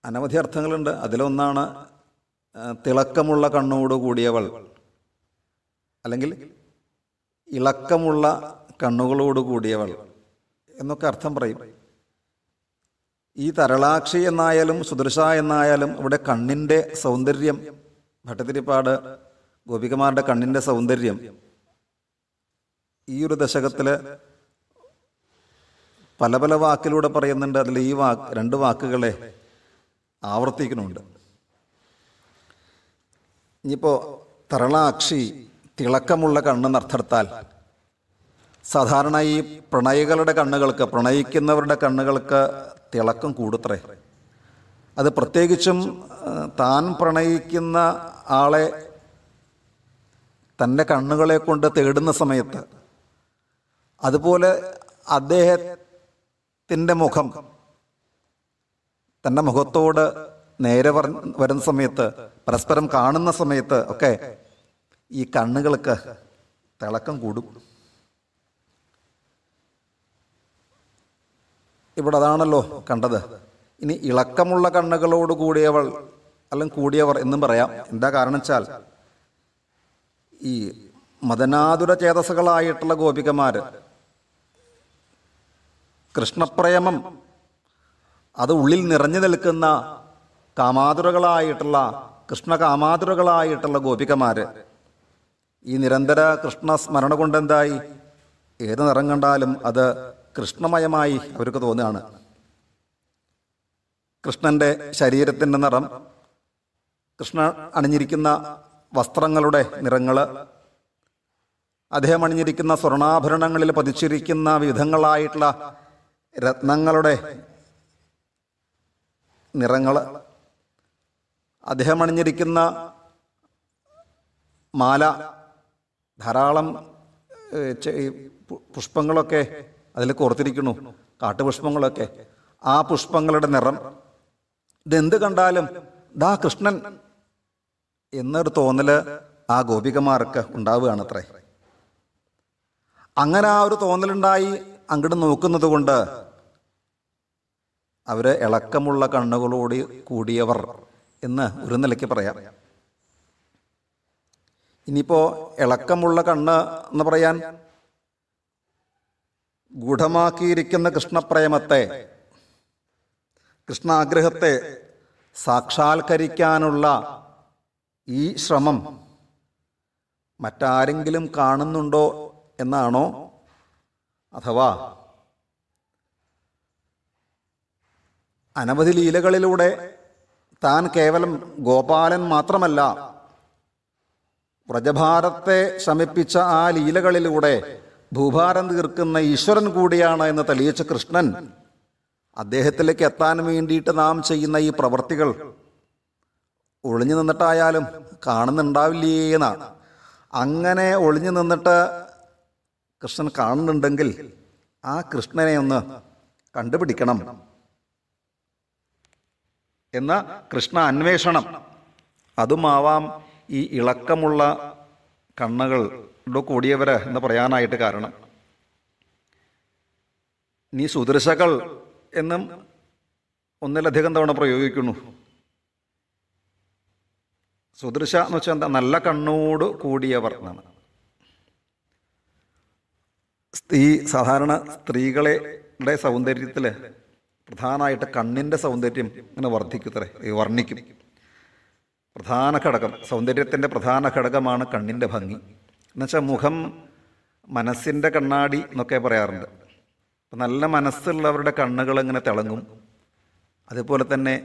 അനവധി അർത്ഥങ്ങളുണ്ട് അതിലൊന്നാണ് തിളക്കമുള്ള കണ്ണോട് കൂടിയവൾ അല്ലെങ്കിൽ ഇളക്കമുള്ള കണ്ണുകളോട് കൂടിയവൾ എന്നൊക്കെ അർത്ഥം പറയും ഈ തരളാക്ഷി എന്നായാലും സുദൃശ എന്നായാലും ഇവിടെ കണ്ണിൻ്റെ സൗന്ദര്യം ഭട്ടതിരിപ്പാട് ഗോപികമാരുടെ കണ്ണിൻ്റെ സൗന്ദര്യം ഈ ഒരു ദശകത്തിൽ പല പല വാക്കിലൂടെ പറയുന്നുണ്ട് അതിൽ ഈ വാക്ക് രണ്ട് വാക്കുകളെ ആവർത്തിക്കുന്നുണ്ട് ഇനിയിപ്പോൾ തരളാക്ഷി തിളക്കമുള്ള കണ്ണെന്നർത്ഥത്താൽ സാധാരണ ഈ പ്രണയികളുടെ കണ്ണുകൾക്ക് പ്രണയിക്കുന്നവരുടെ കണ്ണുകൾക്ക് തിളക്കം കൂടുത്രേ അത് പ്രത്യേകിച്ചും താൻ പ്രണയിക്കുന്ന ആളെ തൻ്റെ കണ്ണുകളെ കൊണ്ട് തേടുന്ന സമയത്ത് അതുപോലെ അദ്ദേഹത്തിൻ്റെ മുഖം തൻ്റെ മുഖത്തോട് നേരെ വരുന്ന സമയത്ത് പരസ്പരം കാണുന്ന സമയത്ത് ഒക്കെ ഈ കണ്ണുകളൊക്കെ തിളക്കം കൂടും ഇവിടെ അതാണല്ലോ കണ്ടത് ഇനി ഇളക്കമുള്ള കണ്ണുകളോട് കൂടിയവൾ അല്ലെങ്കിൽ കൂടിയവർ എന്നും പറയാം എന്താ കാരണം വെച്ചാൽ ഈ മതനാതുര ചേതസ്സുകളായിട്ടുള്ള ഗോപികമാർ കൃഷ്ണപ്രേമം അത് ഉള്ളിൽ നിറഞ്ഞു നിൽക്കുന്ന കാമാതുരകളായിട്ടുള്ള കൃഷ്ണകാമാതുരകളായിട്ടുള്ള ഗോപികമാർ ഈ നിരന്തര കൃഷ്ണസ്മരണ കൊണ്ടെന്തായി ഏത് നിറം കണ്ടാലും അത് കൃഷ്ണമയമായി അവർക്ക് തോന്നുകയാണ് കൃഷ്ണന്റെ ശരീരത്തിൻ്റെ നിറം കൃഷ്ണ അണിഞ്ഞിരിക്കുന്ന വസ്ത്രങ്ങളുടെ നിറങ്ങൾ അദ്ദേഹം അണിഞ്ഞിരിക്കുന്ന സ്വർണ്ണാഭരണങ്ങളിൽ പതിച്ചിരിക്കുന്ന വിധങ്ങളായിട്ടുള്ള രത്നങ്ങളുടെ നിറങ്ങൾ അദ്ദേഹം അണിഞ്ഞിരിക്കുന്ന മാല ധാരാളം പുഷ്പങ്ങളൊക്കെ അതിൽ കോർത്തിരിക്കുന്നു കാട്ടുപുഷ്പങ്ങളൊക്കെ ആ പുഷ്പങ്ങളുടെ നിറം ഇതെന്ത് കണ്ടാലും ദാ കൃഷ്ണൻ എന്നൊരു തോന്നല് ആ ഗോപികമാർക്ക് ഉണ്ടാവുകയാണ് അത്രേ അങ്ങനെ ആ ഒരു തോന്നലുണ്ടായി അങ്ങോട്ട് നോക്കുന്നത് കൊണ്ട് അവര് ഇളക്കമുള്ള കണ്ണുകളോട് കൂടിയവർ എന്ന് ഒരു നിലയ്ക്ക് പറയാം ഇനിയിപ്പോൾ ഇളക്കമുള്ള കണ്ണ് എന്ന് പറയാൻ ഗൂഢമാക്കിയിരിക്കുന്ന കൃഷ്ണപ്രേമത്തെ കൃഷ്ണാഗ്രഹത്തെ സാക്ഷാത്കരിക്കാനുള്ള ഈ ശ്രമം മറ്റാരെങ്കിലും കാണുന്നുണ്ടോ എന്നാണോ അഥവാ അനവധി ലീലകളിലൂടെ താൻ കേവലം ഗോപാലൻ മാത്രമല്ല വ്രജഭാരത്തെ ശമിപ്പിച്ച ആ ലീലകളിലൂടെ ഭൂഭാരം തീർക്കുന്ന ഈശ്വരൻ കൂടിയാണ് എന്ന് തെളിയിച്ച കൃഷ്ണൻ അദ്ദേഹത്തിലേക്ക് എത്താൻ വേണ്ടിയിട്ട് നാം ചെയ്യുന്ന ഈ പ്രവർത്തികൾ ഒളിഞ്ഞു നിന്നിട്ടായാലും എന്നാണ് അങ്ങനെ ഒളിഞ്ഞു നിന്നിട്ട് കൃഷ്ണൻ കാണുന്നുണ്ടെങ്കിൽ ആ കൃഷ്ണനെ ഒന്ന് കണ്ടുപിടിക്കണം എന്ന കൃഷ്ണ അന്വേഷണം അതുമാവാം ഈ ഇളക്കമുള്ള കണ്ണുകളുടെ കൂടിയവർ എന്ന് പറയാനായിട്ട് കാരണം നീ സുദൃശകൾ എന്നും ഒന്നിലധികം തവണ പ്രയോഗിക്കുന്നു സുദൃശ എന്ന് വെച്ചാൽ എന്താ നല്ല കണ്ണോട് കൂടിയവർ എന്നാണ് ഈ സാധാരണ സ്ത്രീകളുടെ സൗന്ദര്യത്തിൽ പ്രധാനമായിട്ട് കണ്ണിൻ്റെ സൗന്ദര്യം ഇങ്ങനെ വർദ്ധിക്കത്രേ വർണ്ണിക്കും പ്രധാന ഘടകം സൗന്ദര്യത്തിൻ്റെ പ്രധാന ഘടകമാണ് കണ്ണിൻ്റെ ഭംഗി എന്നുവെച്ചാൽ മുഖം മനസ്സിൻ്റെ കണ്ണാടി എന്നൊക്കെ പറയാറുണ്ട് നല്ല മനസ്സുള്ളവരുടെ കണ്ണുകൾ ഇങ്ങനെ തിളങ്ങും അതുപോലെ തന്നെ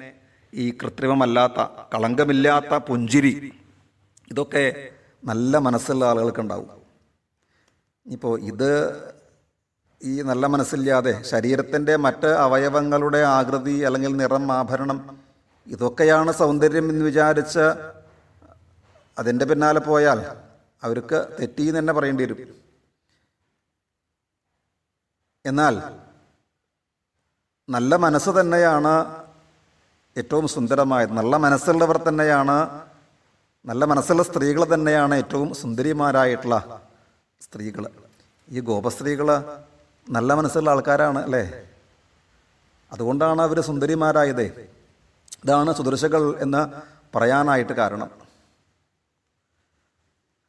ഈ കൃത്രിമമല്ലാത്ത കളങ്കമില്ലാത്ത പുഞ്ചിരി ഇതൊക്കെ നല്ല മനസ്സുള്ള ഉണ്ടാവും ഇപ്പോൾ ഇത് ഈ നല്ല മനസ്സില്ലാതെ ശരീരത്തിൻ്റെ മറ്റ് അവയവങ്ങളുടെ ആകൃതി അല്ലെങ്കിൽ നിറം ആഭരണം ഇതൊക്കെയാണ് സൗന്ദര്യം എന്ന് വിചാരിച്ച അതിൻ്റെ പിന്നാലെ പോയാൽ അവർക്ക് തെറ്റീന്ന് തന്നെ പറയേണ്ടി വരും എന്നാൽ നല്ല മനസ്സ് തന്നെയാണ് ഏറ്റവും സുന്ദരമായത് നല്ല മനസ്സുള്ളവർ തന്നെയാണ് നല്ല മനസ്സുള്ള സ്ത്രീകൾ തന്നെയാണ് ഏറ്റവും സുന്ദരിമാരായിട്ടുള്ള സ്ത്രീകൾ ഈ ഗോപസ്ത്രീകൾ നല്ല മനസ്സുള്ള ആൾക്കാരാണ് അല്ലേ അതുകൊണ്ടാണ് അവർ സുന്ദരിമാരായതേ ഇതാണ് സുദൃശകൾ എന്ന് പറയാനായിട്ട് കാരണം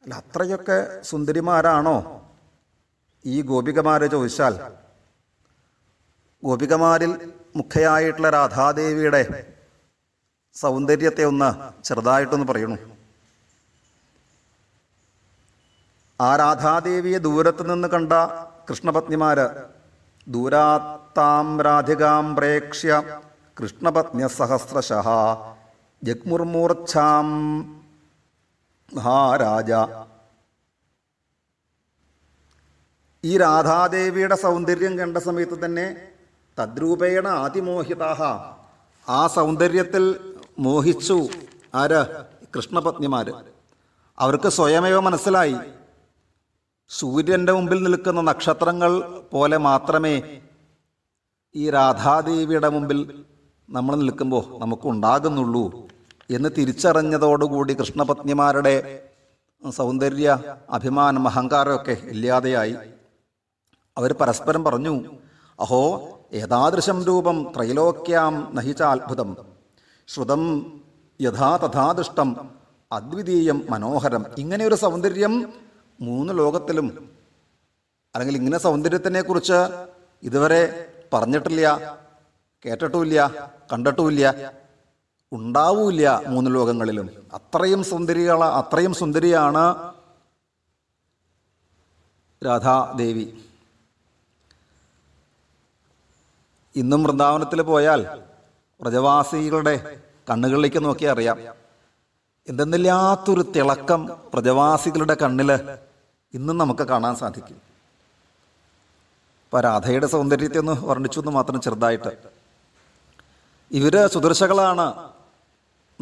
അല്ല അത്രയൊക്കെ സുന്ദരിമാരാണോ ഈ ഗോപികമാരെ ചോദിച്ചാൽ ഗോപികമാരിൽ മുഖ്യയായിട്ടുള്ള രാധാദേവിയുടെ സൗന്ദര്യത്തെ ഒന്ന് ചെറുതായിട്ടൊന്ന് പറയണു ആ രാധാദേവിയെ ദൂരത്ത് നിന്ന് കണ്ട കൃഷ്ണപത്നിമാര് ദൂരാത്താം രാധികാം പ്രേക്ഷ്യ കൃഷ്ണപത്ന്യസഹസ്രശഃ ജഗ്മുർമൂർച്ഛാം മഹാരാജ ഈ രാധാദേവിയുടെ സൗന്ദര്യം കണ്ട സമയത്ത് തന്നെ തദ്രൂപേണ ആതിമോഹിതാഹ ആ സൗന്ദര്യത്തിൽ മോഹിച്ചു ആര് കൃഷ്ണപത്നിമാർ അവർക്ക് സ്വയമേവ മനസ്സിലായി സൂര്യൻ്റെ മുമ്പിൽ നിൽക്കുന്ന നക്ഷത്രങ്ങൾ പോലെ മാത്രമേ ഈ രാധാദേവിയുടെ മുമ്പിൽ നമ്മൾ നിൽക്കുമ്പോൾ നമുക്കുണ്ടാകുന്നുള്ളൂ എന്ന് തിരിച്ചറിഞ്ഞതോടുകൂടി കൃഷ്ണപത്നിമാരുടെ സൗന്ദര്യ അഭിമാനം അഹങ്കാരമൊക്കെ ഇല്ലാതെയായി അവർ പരസ്പരം പറഞ്ഞു അഹോ ഏതാദൃശം രൂപം ത്രൈലോക്യാം നഹിച്ച അത്ഭുതം ശ്രുതം യഥാ തഥാദൃഷ്ടം അദ്വിതീയം മനോഹരം ഇങ്ങനെയൊരു സൗന്ദര്യം മൂന്ന് ലോകത്തിലും അല്ലെങ്കിൽ ഇങ്ങനെ സൗന്ദര്യത്തിനെക്കുറിച്ച് ഇതുവരെ പറഞ്ഞിട്ടില്ല കേട്ടിട്ടുമില്ല കണ്ടിട്ടുമില്ല ഉണ്ടാവൂല്ല മൂന്ന് ലോകങ്ങളിലും അത്രയും സുന്ദരികള അത്രയും സുന്ദരിയാണ് രാധാദേവി ഇന്നും വൃന്ദാവനത്തിൽ പോയാൽ പ്രജവാസികളുടെ കണ്ണുകളിലേക്ക് നോക്കി അറിയാം എന്തെന്നില്ലാത്തൊരു തിളക്കം പ്രജവാസികളുടെ കണ്ണിൽ ഇന്നും നമുക്ക് കാണാൻ സാധിക്കും ഇപ്പൊ രാധയുടെ സൗന്ദര്യത്തെ ഒന്ന് വർണ്ണിച്ചു എന്ന് മാത്രം ചെറുതായിട്ട് ഇവർ സുദർശകളാണ്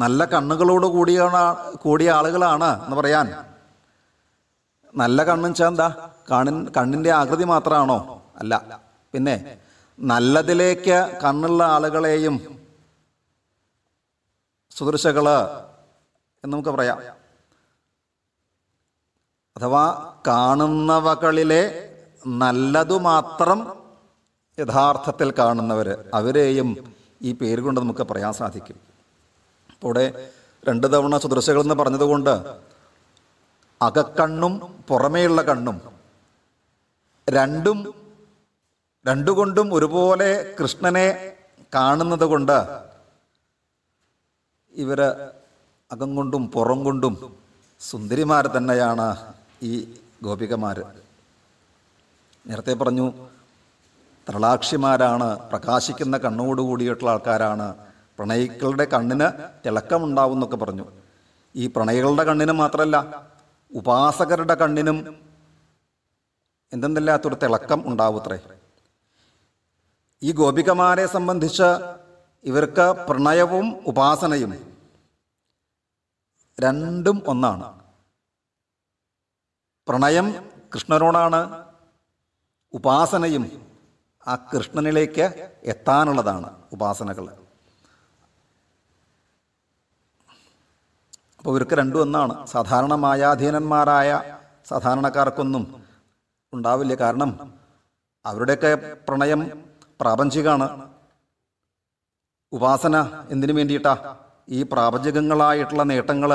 നല്ല കണ്ണുകളോട് കൂടിയാണ് കൂടിയ ആളുകളാണ് എന്ന് പറയാൻ നല്ല കണ്ണെന്ന് വെച്ചാൽ എന്താ കണ്ണിൻ കണ്ണിൻ്റെ ആകൃതി മാത്രമാണോ അല്ല പിന്നെ നല്ലതിലേക്ക് കണ്ണുള്ള ആളുകളെയും സുദൃശകൾ എന്ന് നമുക്ക് പറയാം അഥവാ കാണുന്നവകളിലെ നല്ലതു മാത്രം യഥാർത്ഥത്തിൽ കാണുന്നവർ അവരെയും ഈ പേര് കൊണ്ട് നമുക്ക് പറയാൻ സാധിക്കും അപ്പോൾ ഇവിടെ രണ്ട് തവണ സുദൃശകളെന്ന് പറഞ്ഞതുകൊണ്ട് അകക്കണ്ണും പുറമേയുള്ള കണ്ണും രണ്ടും രണ്ടുകൊണ്ടും ഒരുപോലെ കൃഷ്ണനെ കാണുന്നത് കൊണ്ട് ഇവർ അകം കൊണ്ടും പുറം കൊണ്ടും സുന്ദരിമാർ തന്നെയാണ് ഈ ഗോപികമാർ നേരത്തെ പറഞ്ഞു തരളാക്ഷിമാരാണ് പ്രകാശിക്കുന്ന കണ്ണോട് കൂടിയിട്ടുള്ള ആൾക്കാരാണ് പ്രണയികളുടെ കണ്ണിന് എന്നൊക്കെ പറഞ്ഞു ഈ പ്രണയികളുടെ കണ്ണിന് മാത്രമല്ല ഉപാസകരുടെ കണ്ണിനും എന്തെന്തല്ലാത്തൊരു തിളക്കം ഉണ്ടാവുത്രേ ഈ ഗോപികമാരെ സംബന്ധിച്ച് ഇവർക്ക് പ്രണയവും ഉപാസനയും രണ്ടും ഒന്നാണ് പ്രണയം കൃഷ്ണനോടാണ് ഉപാസനയും ആ കൃഷ്ണനിലേക്ക് എത്താനുള്ളതാണ് ഉപാസനകൾ അപ്പോൾ ഇവർക്ക് രണ്ടും ഒന്നാണ് സാധാരണ മായാധീനന്മാരായ സാധാരണക്കാർക്കൊന്നും ഉണ്ടാവില്ല കാരണം അവരുടെയൊക്കെ പ്രണയം പ്രാപഞ്ചികാണ് ഉപാസന എന്തിനു വേണ്ടിയിട്ടാ ഈ പ്രാപഞ്ചികങ്ങളായിട്ടുള്ള നേട്ടങ്ങൾ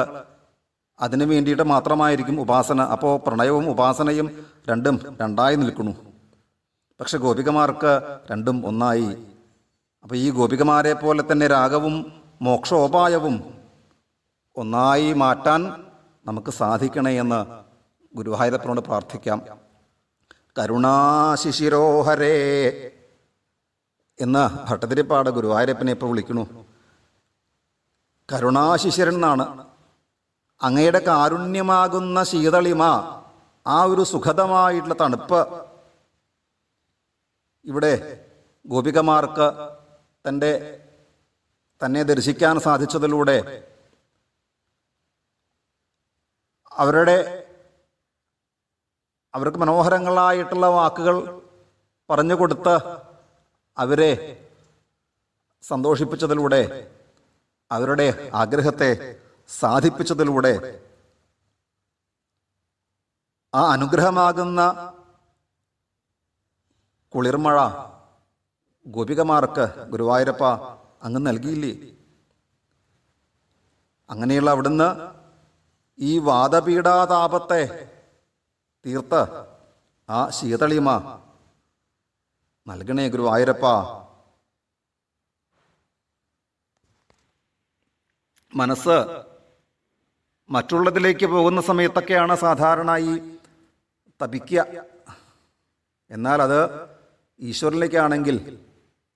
അതിനു വേണ്ടിയിട്ട് മാത്രമായിരിക്കും ഉപാസന അപ്പോൾ പ്രണയവും ഉപാസനയും രണ്ടും രണ്ടായി നിൽക്കുന്നു പക്ഷെ ഗോപികമാർക്ക് രണ്ടും ഒന്നായി അപ്പോൾ ഈ ഗോപികമാരെ പോലെ തന്നെ രാഗവും മോക്ഷോപായവും ഒന്നായി മാറ്റാൻ നമുക്ക് സാധിക്കണേ എന്ന് ഗുരുവായൂരപ്പനോട് പ്രാർത്ഥിക്കാം കരുണാശിശിരോഹരേ എന്ന് ഭട്ടതിരിപ്പാട് ഗുരുവായൂരപ്പനെ ഇപ്പോൾ വിളിക്കണു കരുണാശിശിരൻ എന്നാണ് അങ്ങയുടെ കാരുണ്യമാകുന്ന ശീതളിമ ആ ഒരു സുഖതമായിട്ടുള്ള തണുപ്പ് ഇവിടെ ഗോപികമാർക്ക് തൻ്റെ തന്നെ ദർശിക്കാൻ സാധിച്ചതിലൂടെ അവരുടെ അവർക്ക് മനോഹരങ്ങളായിട്ടുള്ള വാക്കുകൾ പറഞ്ഞു കൊടുത്ത് അവരെ സന്തോഷിപ്പിച്ചതിലൂടെ അവരുടെ ആഗ്രഹത്തെ സാധിപ്പിച്ചതിലൂടെ ആ അനുഗ്രഹമാകുന്ന കുളിർമഴ ഗോപികമാർക്ക് ഗുരുവായൂരപ്പ അങ്ങ് നൽകിയില്ലേ അങ്ങനെയുള്ള അവിടുന്ന് ഈ വാദപീഠാതാപത്തെ തീർത്ത് ആ ശീതളിമ നൽകണേ ഗുരുവായൂരപ്പ മനസ്സ് മറ്റുള്ളതിലേക്ക് പോകുന്ന സമയത്തൊക്കെയാണ് സാധാരണ ഈ തപിക്കുക എന്നാൽ അത് ഈശ്വരനിലേക്കാണെങ്കിൽ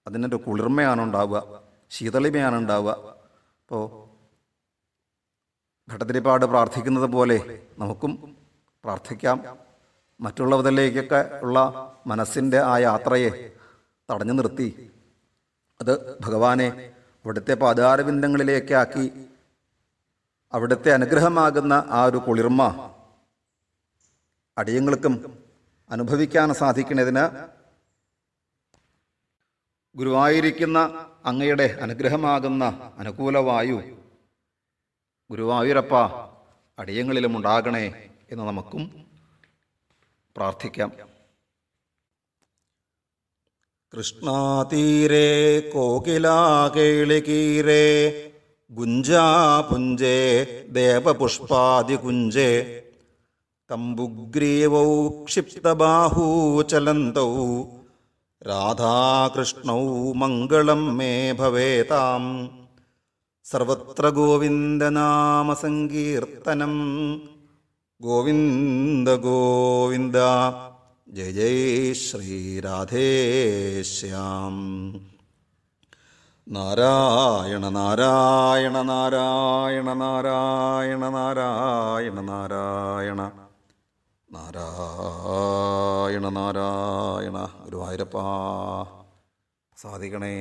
അതിൻ്റെ ഒരു കുളിർമയാണ് ഉണ്ടാവുക ശീതളിമയാണ് ഉണ്ടാവുക അപ്പോൾ ഘട്ടത്തിരിപ്പാട് പ്രാർത്ഥിക്കുന്നത് പോലെ നമുക്കും പ്രാർത്ഥിക്കാം മറ്റുള്ളവരിലേക്കൊക്കെ ഉള്ള മനസ്സിൻ്റെ ആ യാത്രയെ തടഞ്ഞു നിർത്തി അത് ഭഗവാനെ അവിടുത്തെ പാതാരബിന്ദങ്ങളിലേക്ക് ആക്കി അവിടുത്തെ അനുഗ്രഹമാകുന്ന ആ ഒരു കുളിർമ അടിയങ്ങൾക്കും അനുഭവിക്കാൻ സാധിക്കുന്നതിന് ഗുരുവായിരിക്കുന്ന അങ്ങയുടെ അനുഗ്രഹമാകുന്ന അനുകൂലവായു ഗുരുവായൂരപ്പ അടിയങ്ങളിലും ഉണ്ടാകണേ എന്ന് നമുക്കും പ്രാർത്ഥിക്കാം കൃഷ്ണാതീരേ കോകിലാകേളികീരേ ഗുഞ്ചാപുഞ്ചേ ദേവപുഷ്പാദികുഞ്ചേ തമ്പുഗ്രീവൗ ക്ഷിപ്തബാഹൂ ചലന്തൗ രാധാകൃഷ്ണൗ മംഗളം മേ ഭവേതാം സർവത്ര സങ്കീർത്തനം ഗോവിന്ദ ഗോവിന്ദ ജയ ജയ ശ്രീരാധേശ്യാം നാരായണ നാരായണ നാരായണ നാരായണ നാരായണ നാരായണ നാരായണ നാരായണ ഗുരുവായൂരപ്പാ സാധിക്കണേ